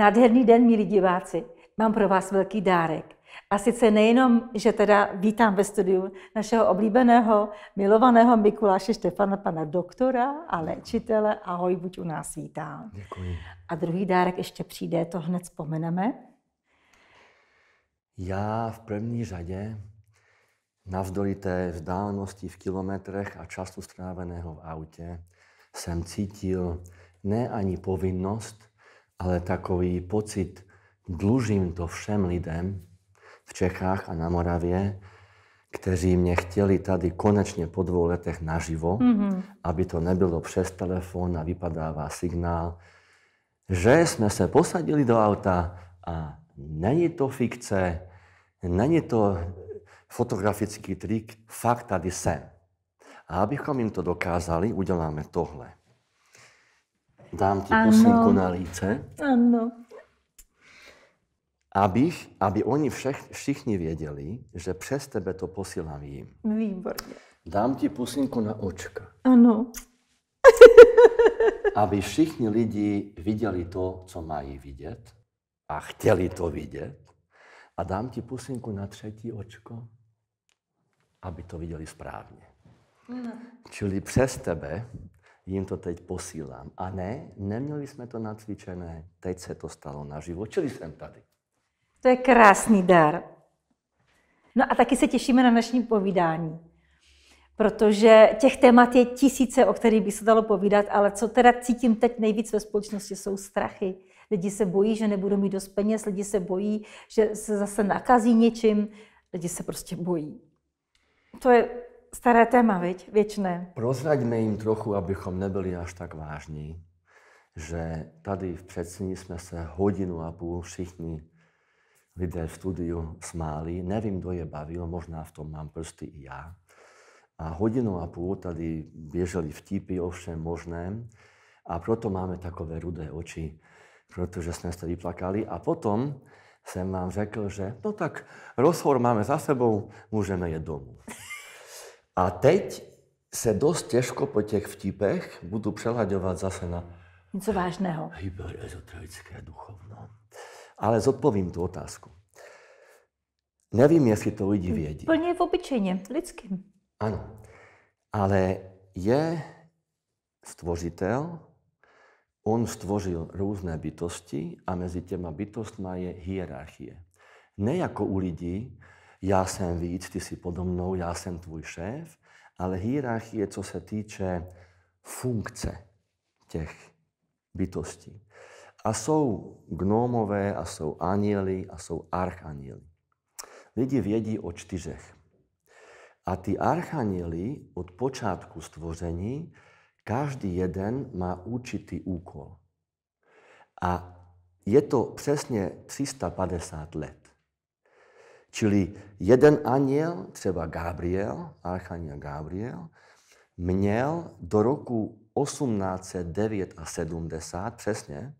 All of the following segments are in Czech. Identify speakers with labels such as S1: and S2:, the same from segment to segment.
S1: Nádherný den, milí diváci. Mám pro vás velký dárek. A sice nejenom, že teda vítám ve studiu našeho oblíbeného, milovaného Mikuláše Štefana, pana doktora a léčitele. Ahoj, buď u nás vítám. Děkuji. A druhý dárek ještě přijde, to hned vzpomeneme.
S2: Já v první řadě navzdory té vzdálenosti v kilometrech a času stráveného v autě jsem cítil ne ani povinnost, ale takový pocit, dlužím to všem lidem v Čechách a na Moravě, kteří mě chtěli tady konečně po dvou letech naživo, mm-hmm. aby to nebylo přes telefon a vypadává signál, že jsme se posadili do auta a není to fikce, není to fotografický trik, fakt tady jsem. A abychom jim to dokázali, uděláme tohle. Dám ti pusinku na líce. Ano. Abych, aby oni všech, všichni věděli, že přes tebe to posílám jim. Výborně. Dám ti pusinku na očka. Ano. aby všichni lidi viděli to, co mají vidět a chtěli to vidět. A dám ti pusinku na třetí očko, aby to viděli správně. No. Čili přes tebe jim to teď posílám. A ne, neměli jsme to nacvičené, teď se to stalo naživo, čili jsem tady.
S1: To je krásný dar. No a taky se těšíme na dnešní povídání, protože těch témat je tisíce, o kterých by se dalo povídat, ale co teda cítím teď nejvíc ve společnosti, jsou strachy. Lidi se bojí, že nebudou mít dost peněz, lidi se bojí, že se zase nakazí něčím, lidi se prostě bojí. To je staré téma, viď? Věčné.
S2: Prozraďme jim trochu, abychom nebyli až tak vážní, že tady v předsíni jsme se hodinu a půl všichni lidé v studiu smáli. Nevím, kdo je bavil, možná v tom mám prsty i já. A hodinu a půl tady běželi vtipy o všem možném a proto máme takové rudé oči, protože jsme se vyplakali. A potom jsem vám řekl, že no tak rozhor máme za sebou, můžeme jet domů. A teď se dost těžko po těch vtipech budu přelaďovat zase na...
S1: Něco vážného.
S2: Hyperezoterické duchovno. Ale zodpovím tu otázku. Nevím, jestli to lidi vědí.
S1: Plně v obyčejně, lidským.
S2: Ano. Ale je stvořitel, on stvořil různé bytosti a mezi těma bytostma je hierarchie. Ne jako u lidí, já jsem víc, ty jsi podo mnou, já jsem tvůj šéf, ale hierarchie, co se týče funkce těch bytostí. A jsou gnomové, a jsou anjeli, a jsou archanieli. Lidi vědí o čtyřech. A ty archanieli od počátku stvoření, každý jeden má určitý úkol. A je to přesně 350 let. Čili jeden anděl, třeba Gabriel, archaniel Gabriel, měl do roku 1809 a 70 přesně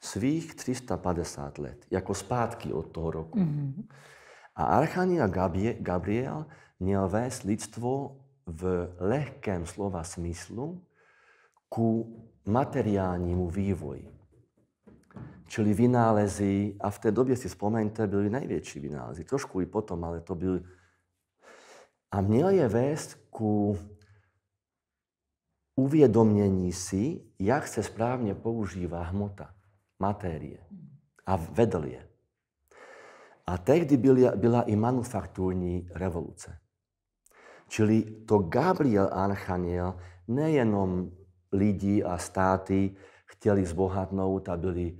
S2: svých 350 let, jako zpátky od toho roku. Mm-hmm. A archaniel Gabriel měl vést lidstvo v lehkém slova smyslu ku materiálnímu vývoji. Čili vynálezy, a v té době si vzpomeňte, byly největší vynálezy, trošku i potom, ale to byl. A měl je vést ku uvědomění si, jak se správně používá hmota, materie. A vedl je. A tehdy byla, byla i manufakturní revoluce. Čili to Gabriel Archaniel nejenom lidi a státy chtěli zbohatnout a byli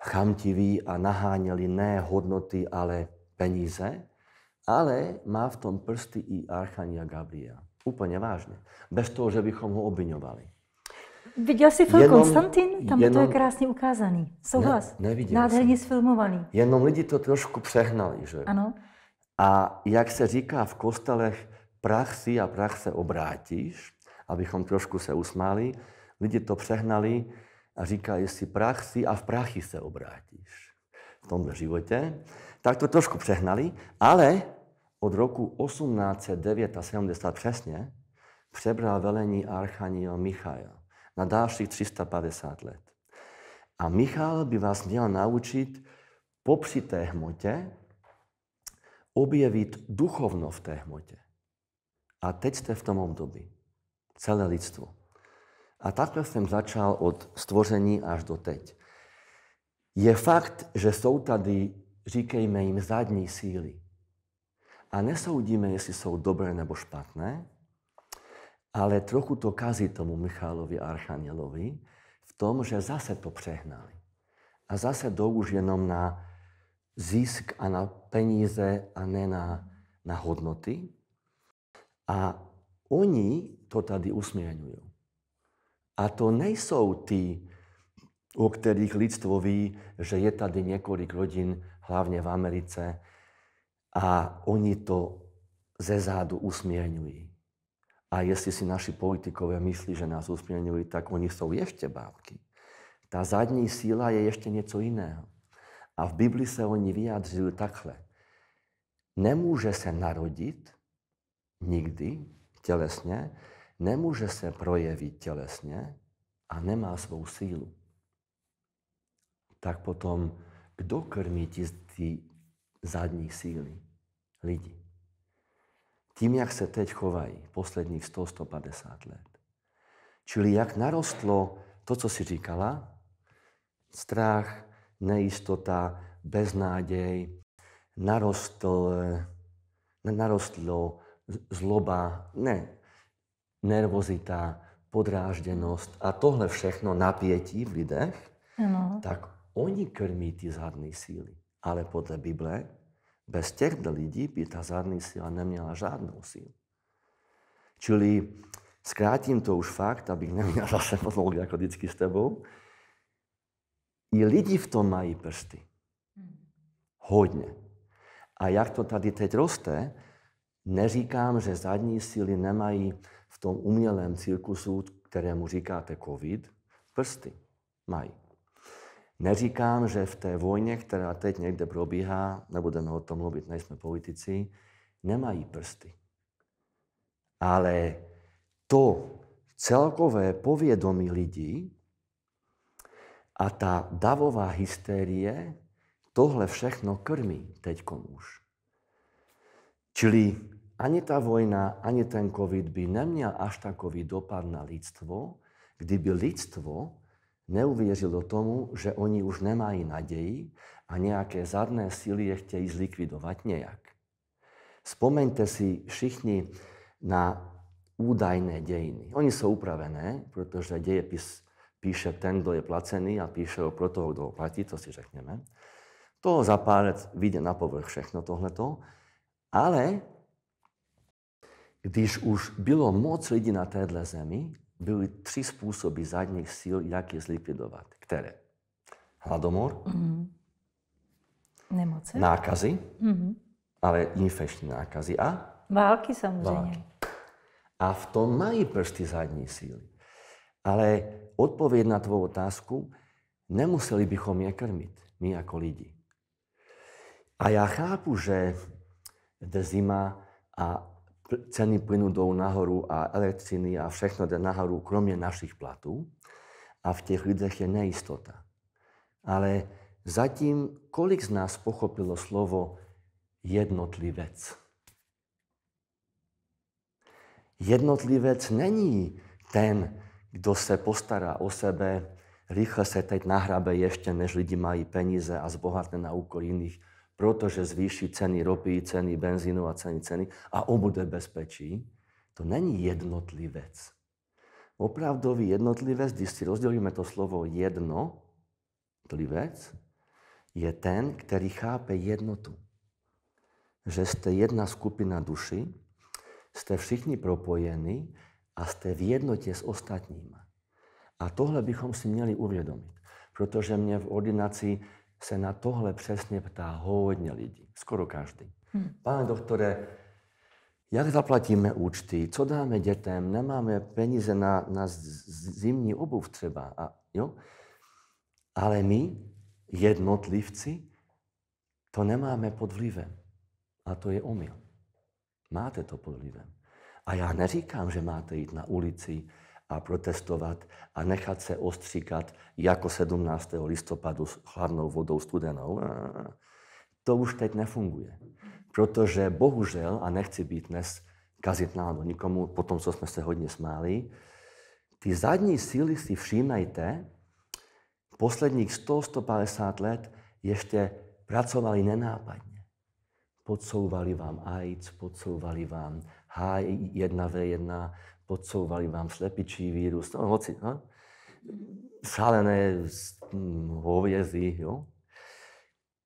S2: chamtiví a naháněli ne hodnoty, ale peníze, ale má v tom prsty i Archania Gabriela. Úplně vážně. Bez toho, že bychom ho obvinovali. Viděl jsi film Konstantin? Tam jenom, to je
S1: krásně ukázaný. Souhlas. Ne, neviděl Nádherně jsem. sfilmovaný.
S2: Jenom lidi to trošku přehnali, že? Ano. A jak se říká v kostelech, prach si a prach se obrátíš, abychom trošku se usmáli, lidi to přehnali, a říká, jestli prach si a v prachy se obrátíš v tomhle životě. Tak to trošku přehnali, ale od roku 1879 přesně přebral velení Archaniel Michael na dalších 350 let. A Michal by vás měl naučit popři té hmotě objevit duchovno v té hmotě. A teď jste v tom období. Celé lidstvo. A takto jsem začal od stvoření až do teď. Je fakt, že jsou tady, říkejme jim, zadní síly. A nesoudíme, jestli jsou dobré nebo špatné, ale trochu to kazí tomu Michalovi Archanělovi v tom, že zase to přehnali. A zase jdou už jenom na zisk a na peníze a ne na, na hodnoty. A oni to tady usměrňují. A to nejsou ty, o kterých lidstvo ví, že je tady několik rodin, hlavně v Americe, a oni to ze zádu usměňují. A jestli si naši politikové myslí, že nás usměňují, tak oni jsou ještě bábky. Ta zadní síla je ještě něco jiného. A v Bibli se oni vyjádřili takhle. Nemůže se narodit nikdy tělesně, nemůže se projevit tělesně a nemá svou sílu. Tak potom, kdo krmí ti ty zadní síly? Lidi. Tím, jak se teď chovají posledních 100-150 let. Čili jak narostlo to, co si říkala, strach, nejistota, beznáděj, narostl, narostlo zloba, ne, nervozita, podrážděnost a tohle všechno napětí v lidech, ano. tak oni krmí ty zadní síly. Ale podle Bible bez těchto lidí by ta zadní síla neměla žádnou sílu. Čili zkrátím to už fakt, abych neměl zase monolog jako vždycky s tebou. I lidi v tom mají prsty. Hodně. A jak to tady teď roste, neříkám, že zadní síly nemají tom umělém cirkusu, kterému říkáte covid, prsty mají. Neříkám, že v té vojně, která teď někde probíhá, nebudeme o tom mluvit, nejsme politici, nemají prsty. Ale to celkové povědomí lidí a ta davová hysterie, tohle všechno krmí teď už. Čili ani ta vojna, ani ten covid by neměl až takový dopad na lidstvo, kdyby lidstvo neuvěřilo tomu, že oni už nemají naději a nějaké zadné síly je chtějí zlikvidovat nějak. Vzpomeňte si všichni na údajné dějiny. Oni jsou upravené, protože děje píše ten, kdo je placený a píše ho pro toho, kdo ho platí, to si řekněme. To za pár let vyjde na povrch všechno tohleto, ale když už bylo moc lidí na téhle zemi, byly tři způsoby zadních sil, jak je zlikvidovat. Které? Hladomor,
S1: mm-hmm. nemoce, nákazy, mm-hmm.
S2: ale infekční nákazy a? Války samozřejmě. Války. A v tom mají prsty zadní síly. Ale odpověď na tvou otázku, nemuseli bychom je krmit, my jako lidi. A já chápu, že zima a ceny plynu jdou nahoru a elektřiny a všechno jde nahoru, kromě našich platů. A v těch lidech je nejistota. Ale zatím, kolik z nás pochopilo slovo jednotlivec? Jednotlivec není ten, kdo se postará o sebe, rychle se teď nahrabe ještě, než lidi mají peníze a zbohatne na úkor jiných protože zvýší ceny ropy, ceny benzínu a ceny ceny a obude bezpečí. To není jednotlivec. Opravdový jednotlivec, když si rozdělíme to slovo jedno, jednotlivec, je ten, který chápe jednotu. Že jste jedna skupina duši, jste všichni propojeni a jste v jednotě s ostatníma. A tohle bychom si měli uvědomit, protože mě v ordinaci se na tohle přesně ptá hodně lidí, skoro každý. Hmm. Pane doktore, jak zaplatíme účty, co dáme dětem, nemáme peníze na, na zimní obuv třeba. A, jo? Ale my, jednotlivci, to nemáme pod vlivem. A to je omyl. Máte to pod vlivem. A já neříkám, že máte jít na ulici a protestovat a nechat se ostříkat jako 17. listopadu s chladnou vodou studenou. To už teď nefunguje. Protože bohužel, a nechci být dnes kazit náladu nikomu, po tom, co jsme se hodně smáli, ty zadní síly si všímejte, posledních 100-150 let ještě pracovali nenápadně. Podsouvali vám AIDS, podsouvali vám H1V1, podsouvali vám slepičí vírus, no hoci, no? sálené hm, hovězy, jo.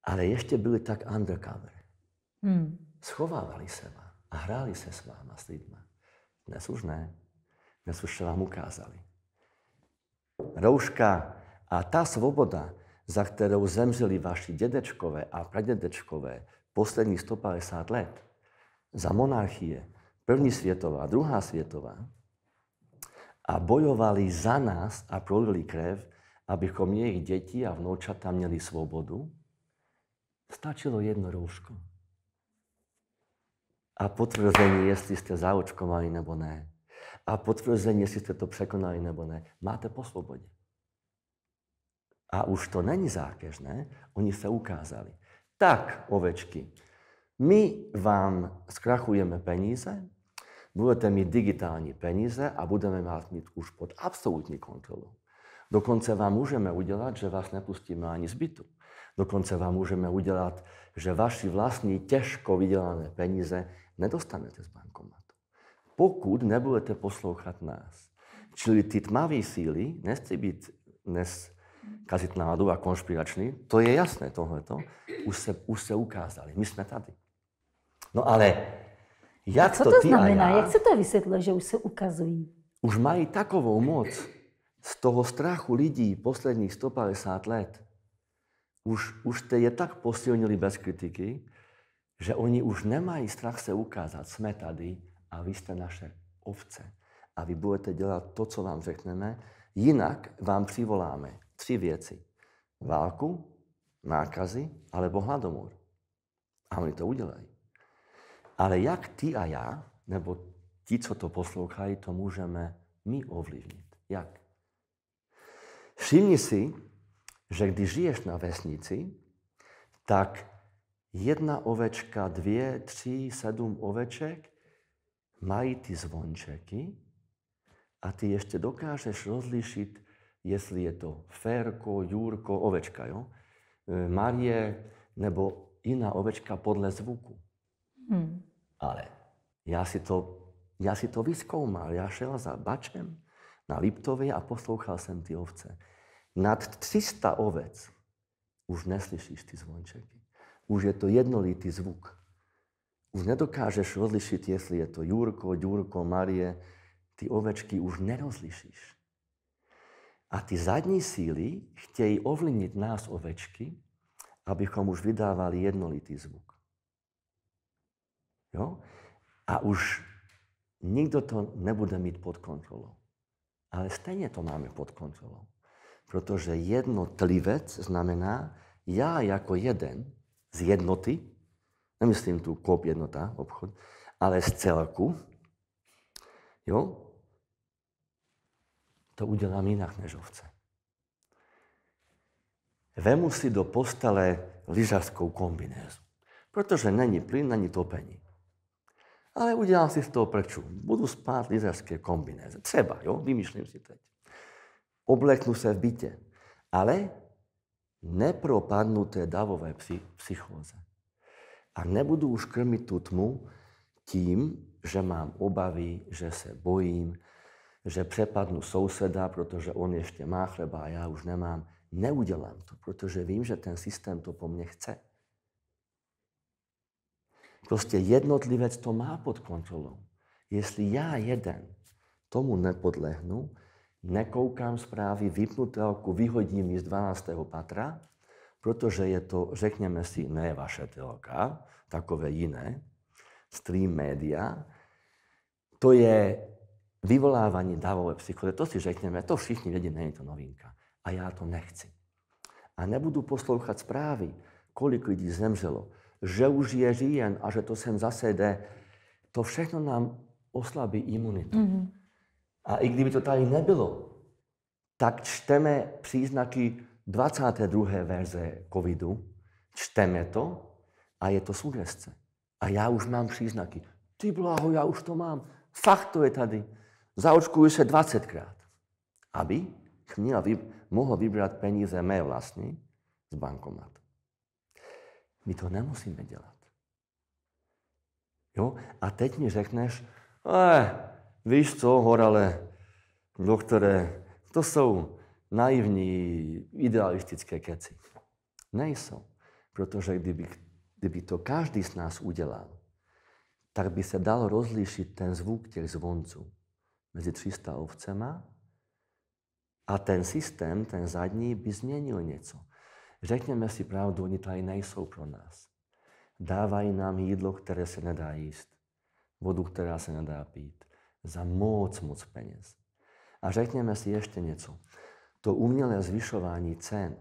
S2: Ale ještě byli tak undercover. Hmm. Schovávali se vám a hráli se s váma, s lidma. Dnes už ne. Dnes už se vám ukázali. Rouška a ta svoboda, za kterou zemřeli vaši dědečkové a pradědečkové posledních 150 let, za monarchie, první světová, druhá světová, a bojovali za nás a prolili krev, abychom jejich děti a vnoučata měli svobodu, stačilo jedno rouško. A potvrzení, jestli jste zaočkovali nebo ne. A potvrzení, jestli jste to překonali nebo ne. Máte po svobodě. A už to není zákežné, oni se ukázali. Tak, ovečky, my vám zkrachujeme peníze, budete mít digitální peníze a budeme vás mít už pod absolutní kontrolou. Dokonce vám můžeme udělat, že vás nepustíme ani z bytu. Dokonce vám můžeme udělat, že vaši vlastní těžko vydělané peníze nedostanete z bankomatu. Pokud nebudete poslouchat nás. Čili ty tmavé síly, nechci být dnes kazit náladu a konšpiračný, to je jasné tohleto, už se, už se ukázali. My jsme tady. No ale jak co to, to znamená? Já, jak
S1: se to vysvětlilo, že už se ukazují?
S2: Už mají takovou moc z toho strachu lidí posledních 150 let. Už, už te je tak posilnili bez kritiky, že oni už nemají strach se ukázat. Jsme tady a vy jste naše ovce. A vy budete dělat to, co vám řekneme. Jinak vám přivoláme tři věci. Válku, nákazy alebo hladomor. A oni to udělají. Ale jak ty a já, nebo ti, co to poslouchají, to můžeme my ovlivnit? Jak? Všimni si, že když žiješ na vesnici, tak jedna ovečka, dvě, tři, sedm oveček mají ty zvončeky a ty ještě dokážeš rozlišit, jestli je to Ferko, Jurko, ovečka, jo? Eh, Marie nebo jiná ovečka podle zvuku. Hmm. Ale já si, to, já si to vyskoumal. Já šel za bačem na Liptově a poslouchal jsem ty ovce. Nad 300 ovec už neslyšíš ty zvončeky. Už je to jednolitý zvuk. Už nedokážeš rozlišit, jestli je to Jurko, Ďurko, Marie. Ty ovečky už nerozlišíš. A ty zadní síly chtějí ovlivnit nás ovečky, abychom už vydávali jednolitý zvuk. Jo? A už nikdo to nebude mít pod kontrolou. Ale stejně to máme pod kontrolou. Protože jednotlivec znamená já jako jeden z jednoty, nemyslím tu kop jednota, obchod, ale z celku, jo, to udělám jinak než ovce. Vemu si do postele lyžařskou kombinézu, protože není plyn, není topení ale udělal si z toho prču. Budu spát lizerské kombinéze. Třeba, jo, vymýšlím si teď. Obleknu se v bytě. Ale nepropadnu té davové psychóze. A nebudu už krmit tu tmu tím, že mám obavy, že se bojím, že přepadnu souseda, protože on ještě má chleba a já už nemám. Neudělám to, protože vím, že ten systém to po mně chce. Prostě jednotlivec to má pod kontrolou. Jestli já jeden tomu nepodlehnu, nekoukám zprávy, vypnu telku, vyhodím ji z 12. patra, protože je to, řekněme si, ne vaše telka, takové jiné, stream média, to je vyvolávání davové psychoze. To si řekněme, to všichni vědí, není to novinka. A já to nechci. A nebudu poslouchat zprávy, kolik lidí zemřelo, že už je říjen a že to sem zase jde, to všechno nám oslabí imunitu. Mm-hmm. A i kdyby to tady nebylo, tak čteme příznaky 22. verze covidu, čteme to a je to sugestce. A já už mám příznaky. Ty blaho, já už to mám. Fakt to je tady. Zaočkuju se 20krát. Aby měl, mohl vybrat peníze mé vlastní z bankomatu. My to nemusíme dělat. Jo? A teď mi řekneš, eh, víš co, Horale, doktore, to jsou naivní idealistické keci. Nejsou. Protože kdyby, kdyby to každý z nás udělal, tak by se dal rozlišit ten zvuk těch zvonců mezi 300 ovcema a ten systém, ten zadní, by změnil něco. Řekněme si pravdu, oni tady nejsou pro nás. Dávají nám jídlo, které se nedá jíst, vodu, která se nedá pít, za moc, moc peněz. A řekněme si ještě něco. To umělé zvyšování cen,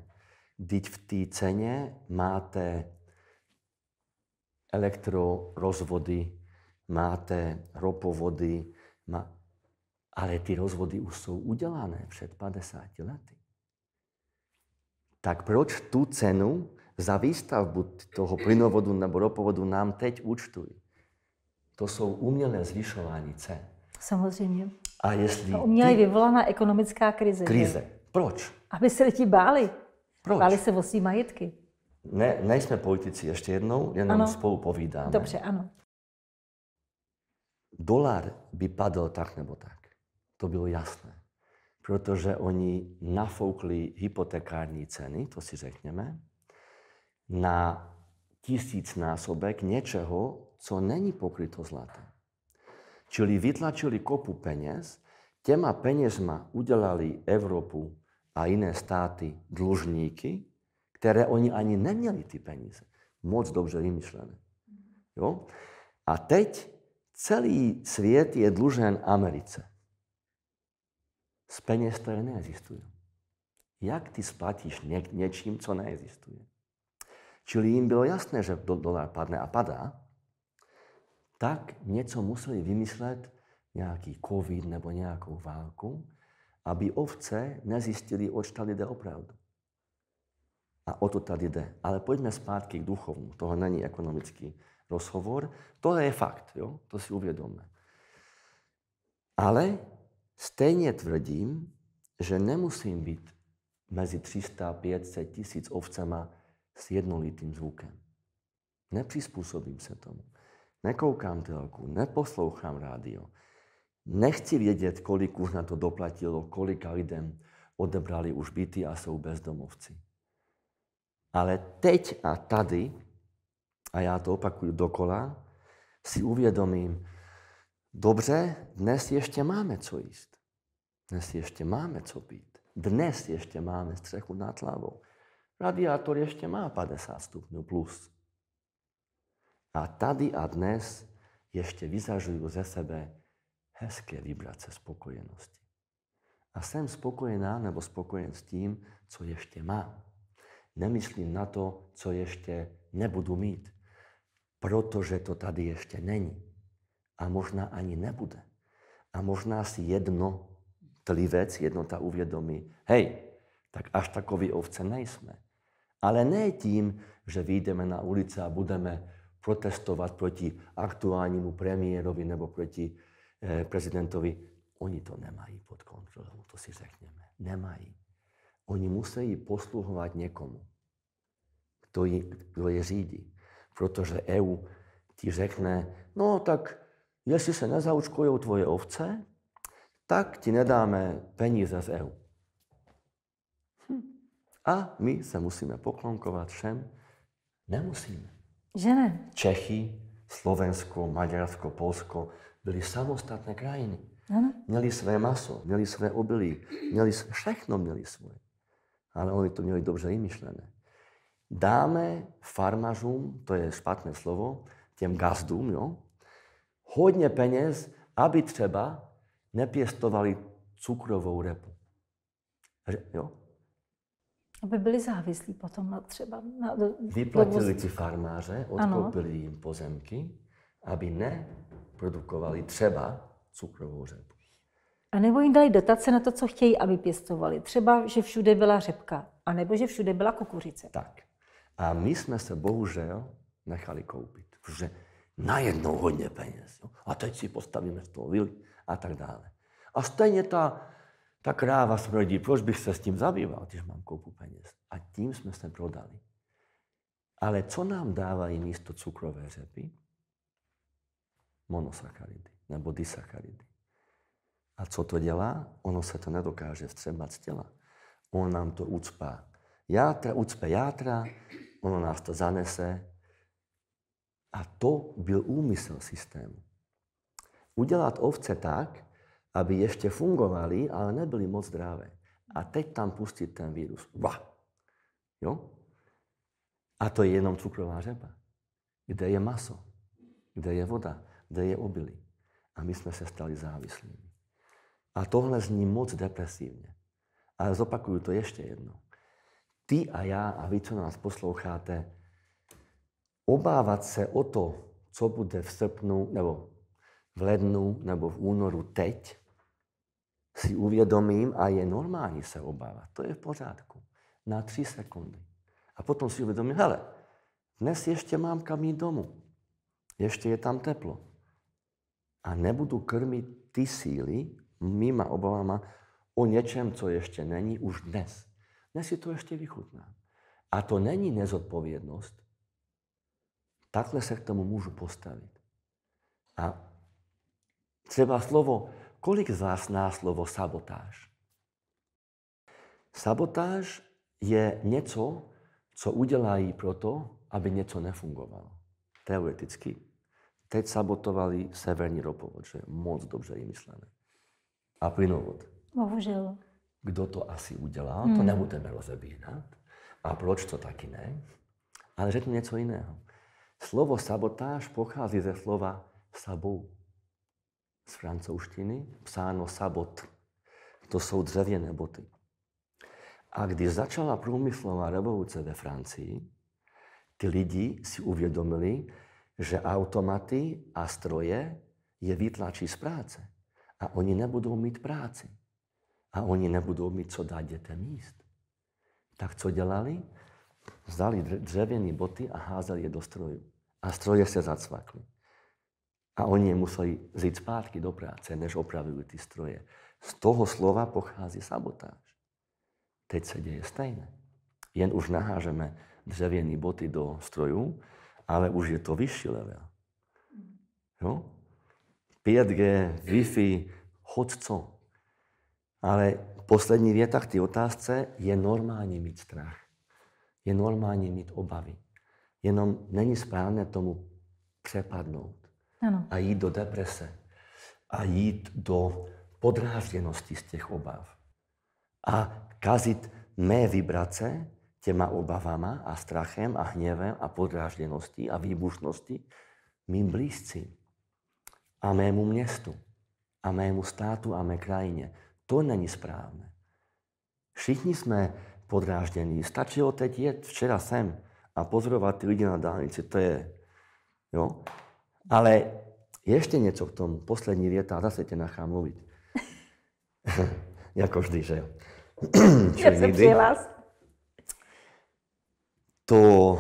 S2: Teď v té ceně máte elektrorozvody, máte ropovody, má... ale ty rozvody už jsou udělané před 50 lety tak proč tu cenu za výstavbu toho plynovodu nebo ropovodu nám teď účtují? To jsou umělé zvyšování cen.
S1: Samozřejmě.
S2: A jestli... A uměle ty...
S1: vyvolaná ekonomická krize. Krize. Ne? Proč? Aby se lidi báli. Proč? Báli se vlastní majetky.
S2: Ne, nejsme politici, ještě jednou, jenom ano. spolu povídáme. Dobře, ano. Dolar by padl tak nebo tak. To bylo jasné protože oni nafoukli hypotekární ceny, to si řekněme, na tisícnásobek něčeho, co není pokryto zlatem. Čili vytlačili kopu peněz, těma penězma udělali Evropu a jiné státy dlužníky, které oni ani neměli ty peníze. Moc dobře vymyšlené. Jo? A teď celý svět je dlužen Americe z peněz, které neexistují. Jak ty splatíš ně, něčím, co neexistuje? Čili jim bylo jasné, že dolar padne a padá, tak něco museli vymyslet, nějaký covid nebo nějakou válku, aby ovce nezjistili, oč tady jde opravdu. A o to tady jde. Ale pojďme zpátky k duchovnu. toho není ekonomický rozhovor. To je fakt, jo? to si uvědomme. Ale Stejně tvrdím, že nemusím být mezi 300, 500 tisíc ovcema s jednolitým zvukem. Nepřizpůsobím se tomu. Nekoukám telku, neposlouchám rádio. Nechci vědět, kolik už na to doplatilo, kolika lidem odebrali už byty a jsou bezdomovci. Ale teď a tady, a já to opakuju dokola, si uvědomím, Dobře, dnes ještě máme co jíst. Dnes ještě máme co pít. Dnes ještě máme střechu nad hlavou. Radiátor ještě má 50 stupňů plus. A tady a dnes ještě vyzažuju ze sebe hezké vibrace spokojenosti. A jsem spokojená nebo spokojen s tím, co ještě mám. Nemyslím na to, co ještě nebudu mít, protože to tady ještě není a možná ani nebude. A možná si jedno tlivec, jednota uvědomí, hej, tak až takový ovce nejsme. Ale ne tím, že vyjdeme na ulici a budeme protestovat proti aktuálnímu premiérovi nebo proti eh, prezidentovi. Oni to nemají pod kontrolou, to si řekněme. Nemají. Oni musí posluhovat někomu, kdo je, kdo je řídí. Protože EU ti řekne, no tak jestli se nezaučkují tvoje ovce, tak ti nedáme peníze z EU. Hm. A my se musíme poklonkovat všem. Nemusíme. Že ne? Čechy, Slovensko, Maďarsko, Polsko byly samostatné krajiny. Ano. Měli své maso, měli své obilí, měli své, všechno měli svoje. Ale oni to měli dobře vymyšlené. Dáme farmařům, to je špatné slovo, těm gazdům, jo, hodně peněz, aby třeba nepěstovali cukrovou repu. Takže, jo.
S1: Aby byli závislí potom na třeba... Na, do, Vyplatili ti
S2: farmáře, odkoupili ano. jim pozemky, aby neprodukovali třeba cukrovou řepu.
S1: A nebo jim dali dotace na to, co chtějí, aby pěstovali. Třeba, že všude byla řepka, nebo že všude byla kukuřice.
S2: Tak. A my jsme se bohužel nechali koupit. Protože najednou hodně peněz. Jo? A teď si postavíme z toho vily a tak dále. A stejně ta, ta kráva smrdí, proč bych se s tím zabýval, když mám koupu peněz. A tím jsme se prodali. Ale co nám dávají místo cukrové řepy? Monosacharidy nebo disacharidy. A co to dělá? Ono se to nedokáže vstřebat z těla. On nám to ucpá. Játra, ucpe játra, ono nás to zanese a to byl úmysl systému. Udělat ovce tak, aby ještě fungovaly, ale nebyly moc zdravé. A teď tam pustit ten vírus. Bah! Jo? A to je jenom cukrová řepa, kde je maso, kde je voda, kde je obilí. A my jsme se stali závislými. A tohle zní moc depresivně. Ale zopakuju to ještě jednou. Ty a já a vy, co nás posloucháte, obávat se o to, co bude v srpnu nebo v lednu nebo v únoru teď, si uvědomím a je normální se obávat. To je v pořádku. Na tři sekundy. A potom si uvědomím, hele, dnes ještě mám kam jít domů. Ještě je tam teplo. A nebudu krmit ty síly mýma obavama o něčem, co ještě není už dnes. Dnes si to ještě vychutná. A to není nezodpovědnost, Takhle se k tomu můžu postavit. A třeba slovo, kolik z vás zná slovo sabotáž? Sabotáž je něco, co udělají proto, aby něco nefungovalo. Teoreticky. Teď sabotovali severní ropovod, že moc dobře vymyslené. A plynovod.
S1: Bohužel.
S2: Kdo to asi udělal, to hmm. nebudeme rozebírat. A proč to taky ne? Ale řeknu něco jiného. Slovo sabotáž pochází ze slova sabou. Z francouzštiny psáno sabot. To jsou dřevěné boty. A když začala průmyslová revoluce ve Francii, ty lidi si uvědomili, že automaty a stroje je vytlačí z práce. A oni nebudou mít práci. A oni nebudou mít co dát dětem jíst. Tak co dělali? Vzali dřevěné boty a házeli je do strojů a stroje se zacvakly. A oni je museli vzít zpátky do práce, než opravili ty stroje. Z toho slova pochází sabotáž. Teď se děje stejné. Jen už nahážeme dřevěné boty do strojů, ale už je to vyšší level. Jo? 5G, Wi-Fi, hod co. Ale poslední věta k té otázce je normální mít strach. Je normální mít obavy. Jenom není správné tomu přepadnout ano. a jít do deprese a jít do podrážděnosti z těch obav a kazit mé vibrace těma obavama a strachem a hněvem a podrážděností a výbušností mým blízcím a mému městu a mému státu a mé krajině. To není správné. Všichni jsme podrážděni. Stačilo teď jet včera sem a pozorovat ty lidi na dálnici, to je, jo. Ale ještě něco v tom, poslední věta, zase tě nechám mluvit. jako vždy, že jo. Já jsem přihlas. To,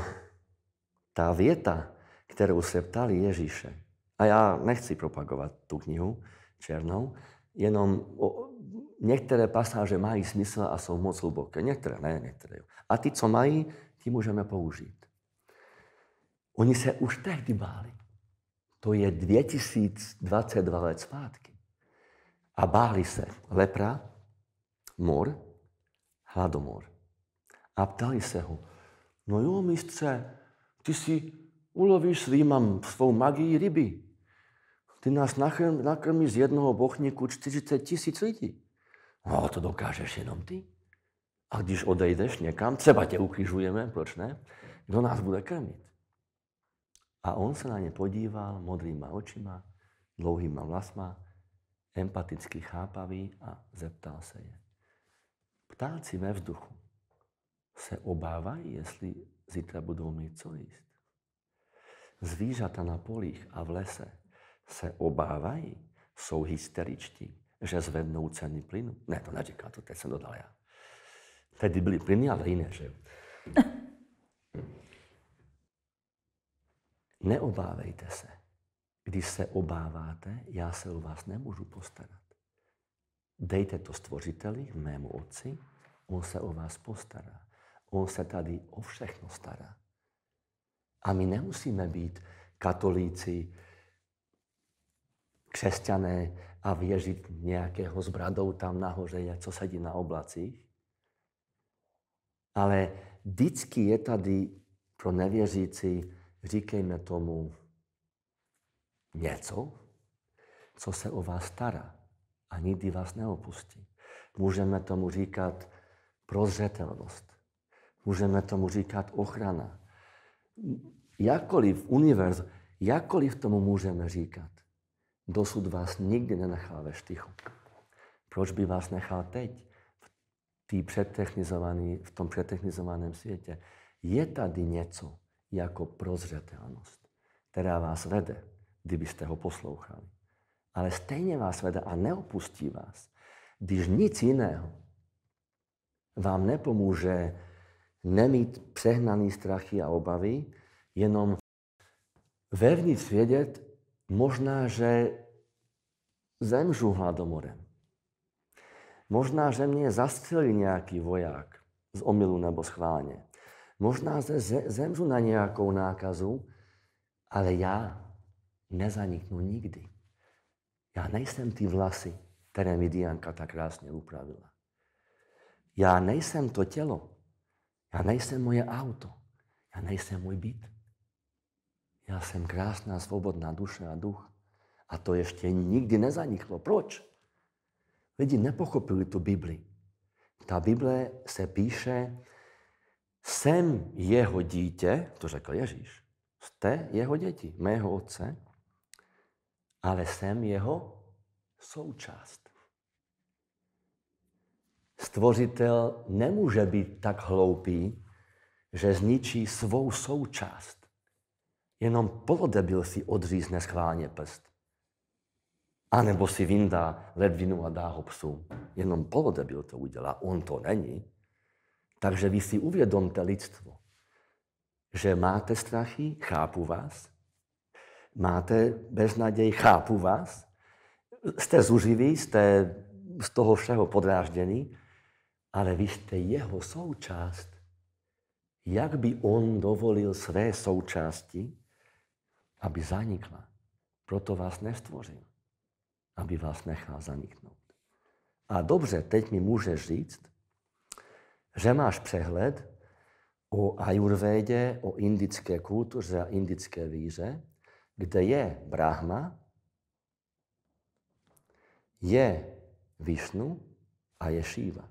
S2: ta věta, kterou se ptali Ježíše, a já nechci propagovat tu knihu černou, jenom o, některé pasáže mají smysl a jsou moc hluboké, některé ne, některé jo. A ty, co mají, ty můžeme použít. Oni se už tehdy báli. To je 2022 let zpátky. A báli se lepra, mor, hladomor. A ptali se ho, no jo, mistře, ty si ulovíš svým, svou magii ryby. Ty nás nakrmíš z jednoho bochníku 40 tisíc lidí. No, to dokážeš jenom ty. A když odejdeš někam, třeba tě ukřižujeme, proč ne? Kdo nás bude krmit? A on se na ně podíval modrýma očima, dlouhýma vlasma, empaticky chápavý a zeptal se je. Ptáci ve vzduchu se obávají, jestli zítra budou mít co jíst. Zvířata na polích a v lese se obávají, jsou hysteričtí, že zvednou ceny plynu. Ne, to neříká, to teď jsem dodal já. Tady byly plyny, ale jiné, že Neobávejte se. Když se obáváte, já se o vás nemůžu postarat. Dejte to stvořiteli, mému otci, on se o vás postará. On se tady o všechno stará. A my nemusíme být katolíci, křesťané a věřit nějakého zbradou tam nahoře, co sedí na oblacích. Ale vždycky je tady pro nevěřící, říkejme tomu, něco, co se o vás stará a nikdy vás neopustí. Můžeme tomu říkat prozřetelnost. Můžeme tomu říkat ochrana. Jakoliv univerz, jakoliv tomu můžeme říkat, dosud vás nikdy nenechal ve štychu. Proč by vás nechal teď? v, tom přetechnizovaném světě, je tady něco jako prozřetelnost, která vás vede, kdybyste ho poslouchali. Ale stejně vás vede a neopustí vás, když nic jiného vám nepomůže nemít přehnaný strachy a obavy, jenom vevnitř vědět, možná, že zemžu hladomorem. Možná, že mě zastřelí nějaký voják z omilu nebo schválně. Možná, že zemřu na nějakou nákazu, ale já nezaniknu nikdy. Já nejsem ty vlasy, které mi Dianka tak krásně upravila. Já nejsem to tělo. Já nejsem moje auto. Já nejsem můj byt. Já jsem krásná, svobodná duše a duch. A to ještě nikdy nezaniklo. Proč? Lidi nepochopili tu Bibli. Ta Bible se píše, jsem jeho dítě, to řekl Ježíš, jste jeho děti, mého otce, ale jsem jeho součást. Stvořitel nemůže být tak hloupý, že zničí svou součást. Jenom polodebil si odřízne schválně prst. A nebo si vyndá ledvinu a dá ho psu. Jenom polodebil to udělá, on to není. Takže vy si uvědomte lidstvo, že máte strachy, chápu vás, máte beznaděj, chápu vás, jste zuřiví, jste z toho všeho podráždění, ale vy jste jeho součást. Jak by on dovolil své součásti, aby zanikla? Proto vás nestvořil aby vás nechal zaniknout. A dobře, teď mi můžeš říct, že máš přehled o ajurvédě, o indické kultuře a indické víře, kde je Brahma, je Višnu a je Šíva.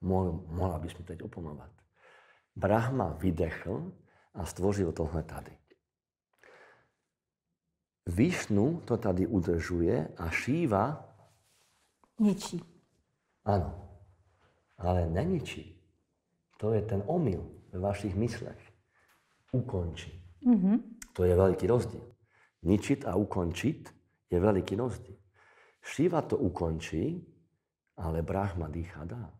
S2: Mohl, mohla bys mi teď opomovat. Brahma vydechl a stvořil tohle tady. Višnu to tady udržuje a Šíva ničí. Ano, ale neničí. To je ten omyl ve vašich myslech. Ukončí. Mm-hmm. To je veliký rozdíl. Ničit a ukončit je veliký rozdíl. Šíva to ukončí, ale Brahma dýchá dál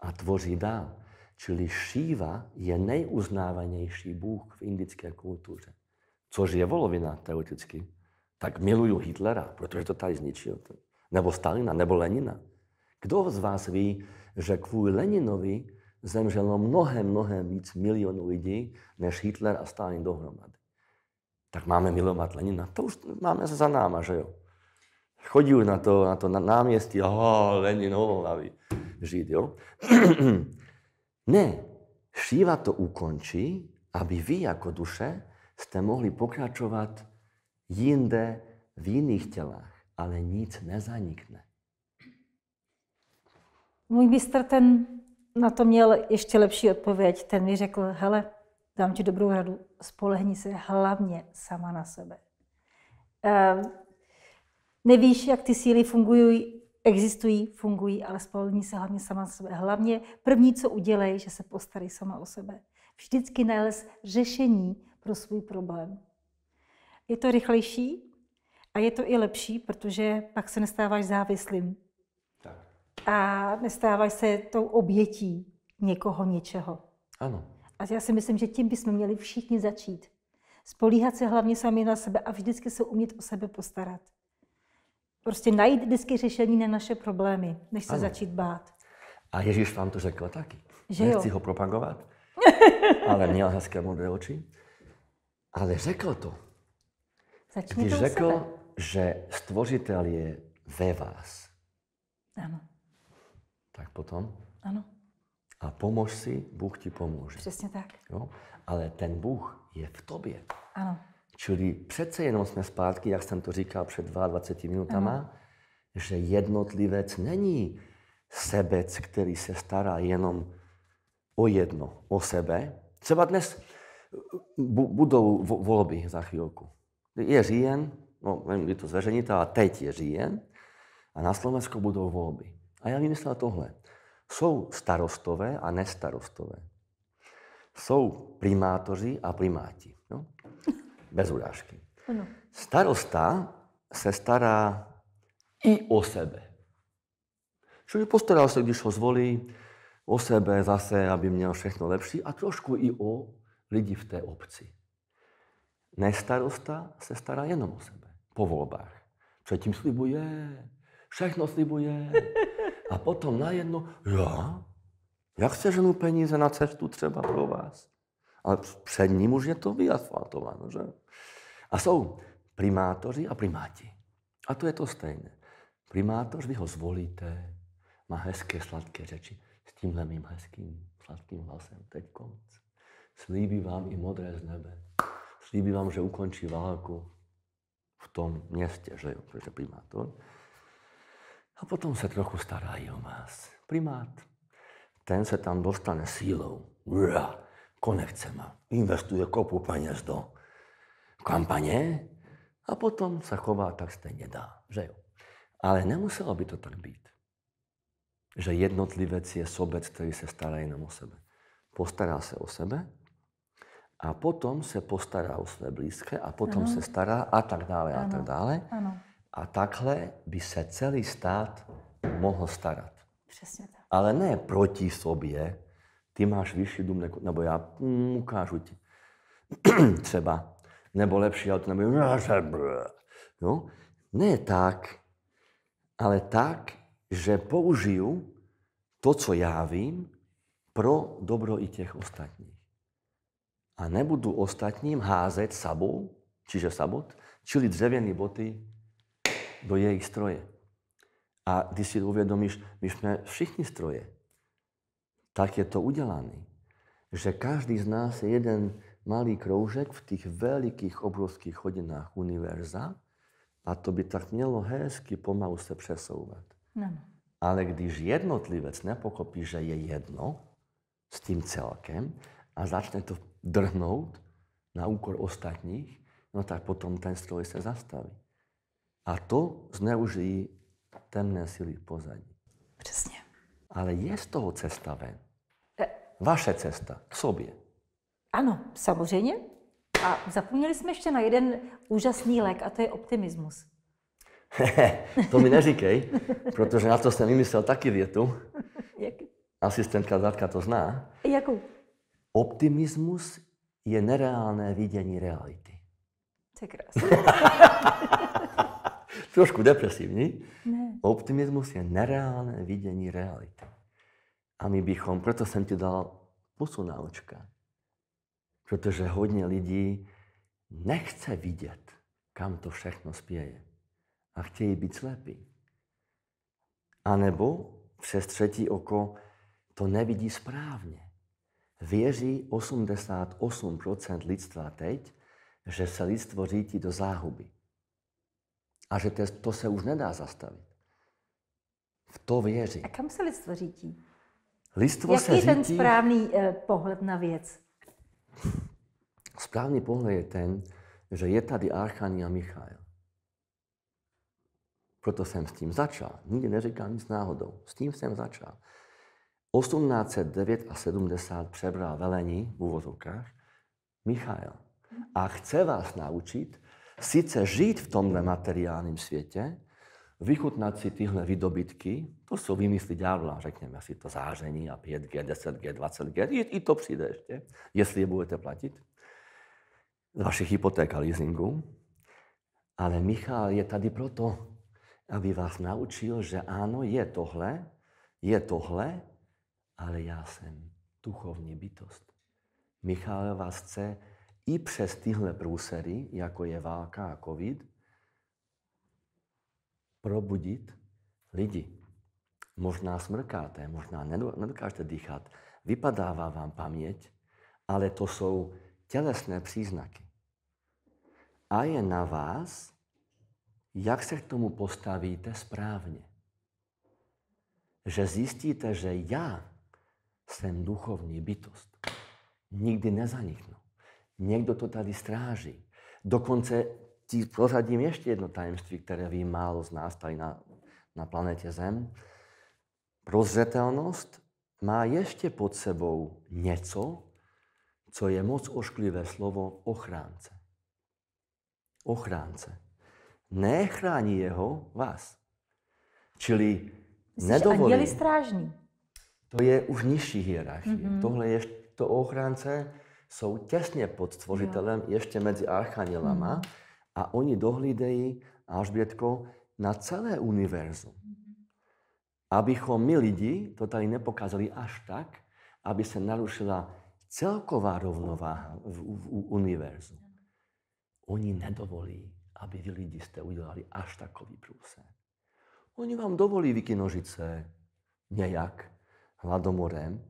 S2: a tvoří dál. Čili Šíva je nejuznávanější Bůh v indické kultuře což je volovina teoreticky, tak miluju Hitlera, protože to tady zničil. Nebo Stalina, nebo Lenina. Kdo z vás ví, že kvůli Leninovi zemřelo mnohem, mnohem víc milionů lidí, než Hitler a Stalin dohromady? Tak máme milovat Lenina. To už máme za náma, že jo? Chodil na to, na to na náměstí, oh, Lenin, hlavy, Žid, jo? ne, Šíva to ukončí, aby vy jako duše ste mohli pokračovat jinde v jiných tělech, ale nic nezanikne.
S1: Můj mistr ten na to měl ještě lepší odpověď. Ten mi řekl, hele, dám ti dobrou radu, spolehni se hlavně sama na sebe. Uh, nevíš, jak ty síly fungují, existují, fungují, ale spolehni se hlavně sama na sebe. Hlavně první, co udělej, že se postarej sama o sebe. Vždycky nález řešení pro svůj problém. Je to rychlejší a je to i lepší, protože pak se nestáváš závislým. Tak. A nestáváš se tou obětí někoho, něčeho. Ano. A já si myslím, že tím bychom měli všichni začít. Spolíhat se hlavně sami na sebe a vždycky se umět o sebe postarat. Prostě najít vždycky řešení na naše problémy, než se ano. začít bát.
S2: A Ježíš vám to řekl taky. Že Nechci jo. ho propagovat, ale měl hezké modré oči. Ale řekl to.
S1: Začni Když to řekl, sebe.
S2: že stvořitel je ve vás. Ano. Tak potom? Ano. A pomož si, Bůh ti pomůže. Přesně tak. Jo? Ale ten Bůh je v tobě. Ano. Čili přece jenom jsme zpátky, jak jsem to říkal před 22 minutama, ano. že jednotlivec není sebec, který se stará jenom o jedno, o sebe. Třeba dnes budou volby za chvíľku. Je říjen, no nevím, kdy to zveřejníte, ale teď je říjen a na Slovensku budou volby. A já vymyslel tohle. Jsou starostové a nestarostové. Jsou primátoři a primáti. No? Bez urážky. Ano. Starosta se stará i o sebe. Čili postaral se, když ho zvolí, o sebe zase, aby měl všechno lepší a trošku i o lidi v té obci. Ne starosta se stará jenom o sebe po volbách. Předtím slibuje, všechno slibuje. A potom najednou, já? Já chci ženu peníze na cestu třeba pro vás. Ale před ním už je to vyasfaltováno, že? A jsou primátoři a primáti. A to je to stejné. Primátor, vy ho zvolíte, má hezké, sladké řeči s tímhle mým hezkým, sladkým hlasem teďkom slíbí vám i modré z nebe. Slíbí vám, že ukončí válku v tom městě, že jo, protože primátor. A potom se trochu stará o vás. Primát. Ten se tam dostane sílou. Ura, má. Investuje kopu peněz do kampaně a potom se chová tak stejně dá, že jo. Ale nemuselo by to tak být. Že jednotlivec je sobec, který se stará jenom o sebe. Postará se o sebe a potom se postará o své blízké a potom ano. se stará a tak dále ano. a tak dále. Ano. A takhle by se celý stát mohl starat. Přesně tak. Ale ne proti sobě. Ty máš vyšší dům, nebo já mm, ukážu ti třeba, nebo lepší auto, nebo jo? Ne tak, ale tak, že použiju to, co já vím, pro dobro i těch ostatních a nebudu ostatním házet sabou, čiže sabot, čili dřevěné boty do jejich stroje. A když si uvědomíš, my jsme všichni stroje, tak je to udělané, že každý z nás je jeden malý kroužek v těch velikých, obrovských hodinách univerza a to by tak mělo hezky pomalu se přesouvat. No. no. Ale když jednotlivec nepokopí, že je jedno s tím celkem a začne to drhnout na úkor ostatních, no tak potom ten stroj se zastaví. A to zneužijí temné síly v pozadí. Přesně. Ale je z toho cesta ven. E... Vaše cesta k sobě.
S1: Ano, samozřejmě. A zapomněli jsme ještě na jeden úžasný lék, a to je optimismus.
S2: to mi neříkej, protože na to jsem vymyslel taky větu. Jak? Asistentka zadka to zná. Jakou? Optimismus je nereálné vidění reality. To je krásné. Trošku depresivní. Ne. Optimismus je nereálné vidění reality. A my bychom, proto jsem ti dal pusu na očka, protože hodně lidí nechce vidět, kam to všechno spěje a chtějí být slepí. A nebo přes třetí oko to nevidí správně. Věří 88% lidstva teď, že se lidstvo řítí do záhuby. A že to se už nedá zastavit. V to věří. A
S1: kam se lidstvo řítí?
S2: Lidstvo Jaký se je ten správný
S1: eh, pohled na věc?
S2: Správný pohled je ten, že je tady Archania Michael. Proto jsem s tím začal. Nikdy neříkám nic náhodou. S tím jsem začal. 1809 a 70 přebral velení v úvozovkách Michael. A chce vás naučit sice žít v tomhle materiálním světě, vychutnat si tyhle vydobytky, to jsou vymysly ďábla, řekněme si to záření a 5G, 10G, 20G, i, i to přijde ještě, jestli je budete platit z vašich hypoték a leasingu. Ale Michal je tady proto, aby vás naučil, že ano, je tohle, je tohle ale já jsem duchovní bytost. Michal vás chce i přes tyhle průsery, jako je válka a covid, probudit lidi. Možná smrkáte, možná nedokážete dýchat, vypadává vám paměť, ale to jsou tělesné příznaky. A je na vás, jak se k tomu postavíte správně. Že zjistíte, že já jsem duchovní bytost. Nikdy nezaniknu. Někdo to tady stráží. Dokonce ti pořadím ještě jedno tajemství, které ví málo z nás tady na, na planetě Zem. Prozřetelnost má ještě pod sebou něco, co je moc ošklivé slovo ochránce. Ochránce. Nechrání jeho vás. Čili Jsi nedovolí. Anděli
S1: strážní
S2: to je už nižší hierarchie. Mm-hmm. Tohle je, to ochránce jsou těsně pod stvořitelem, jo. ještě mezi archanělama, mm-hmm. a oni dohlídejí Alžbětko na celé univerzum. Mm-hmm. Abychom my lidi to tady nepokázali až tak, aby se narušila celková rovnováha v, v, v univerzu. Oni nedovolí, aby vy lidi jste udělali až takový průser. Oni vám dovolí vykinožit se nějak, hladomorem,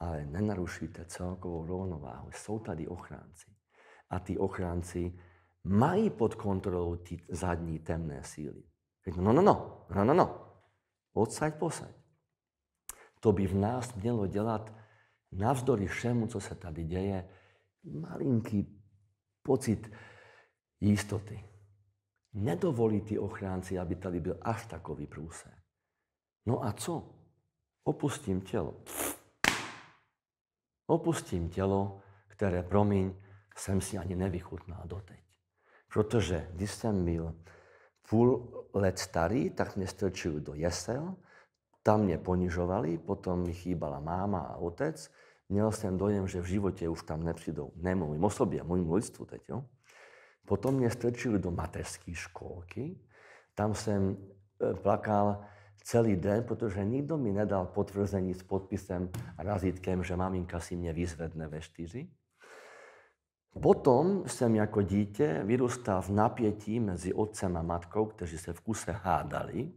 S2: ale nenarušíte celkovou rovnováhu. Jsou tady ochránci. A ty ochránci mají pod kontrolou ty zadní temné síly. No, no, no, no, no, no. Odsaď, posaď. To by v nás mělo dělat navzdory všemu, co se tady děje, malinký pocit jistoty. Nedovolí ty ochránci, aby tady byl až takový průse. No a co? opustím tělo. Opustím tělo, které, promiň, jsem si ani nevychutnal doteď. Protože když jsem byl půl let starý, tak mě strčili do jesel, tam mě ponižovali, potom mi chýbala máma a otec. Měl jsem dojem, že v životě už tam nepřijdou. Nemluvím o sobě, mluvím lidstvu teď. Jo? Potom mě strčili do mateřské školky. Tam jsem eh, plakal celý den, protože nikdo mi nedal potvrzení s podpisem a razítkem, že maminka si mě vyzvedne ve čtyři. Potom jsem jako dítě vyrůstal v napětí mezi otcem a matkou, kteří se v kuse hádali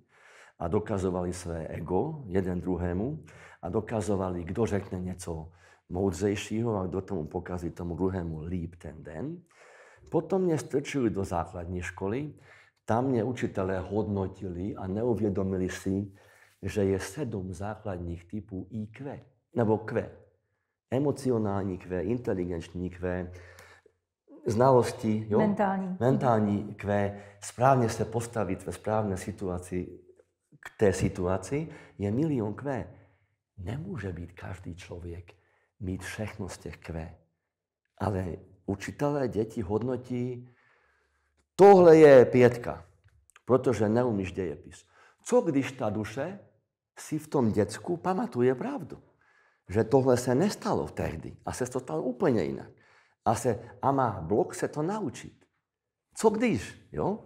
S2: a dokazovali své ego jeden druhému a dokazovali, kdo řekne něco moudřejšího a kdo tomu pokazí tomu druhému líp ten den. Potom mě strčili do základní školy tam mě učitelé hodnotili a neuvědomili si, že je sedm základních typů IQ, nebo Q. Emocionální Q, inteligenční Q, znalosti, jo? Mentální. mentální Q, správně se postavit ve správné situaci k té situaci, je milion Q. Nemůže být každý člověk mít všechno z těch Q. Ale učitelé děti hodnotí Tohle je pětka, protože neumíš dějepis. Co když ta duše si v tom děcku pamatuje pravdu? Že tohle se nestalo tehdy a se to stalo úplně jinak. A, se, a má blok se to naučit. Co když, jo?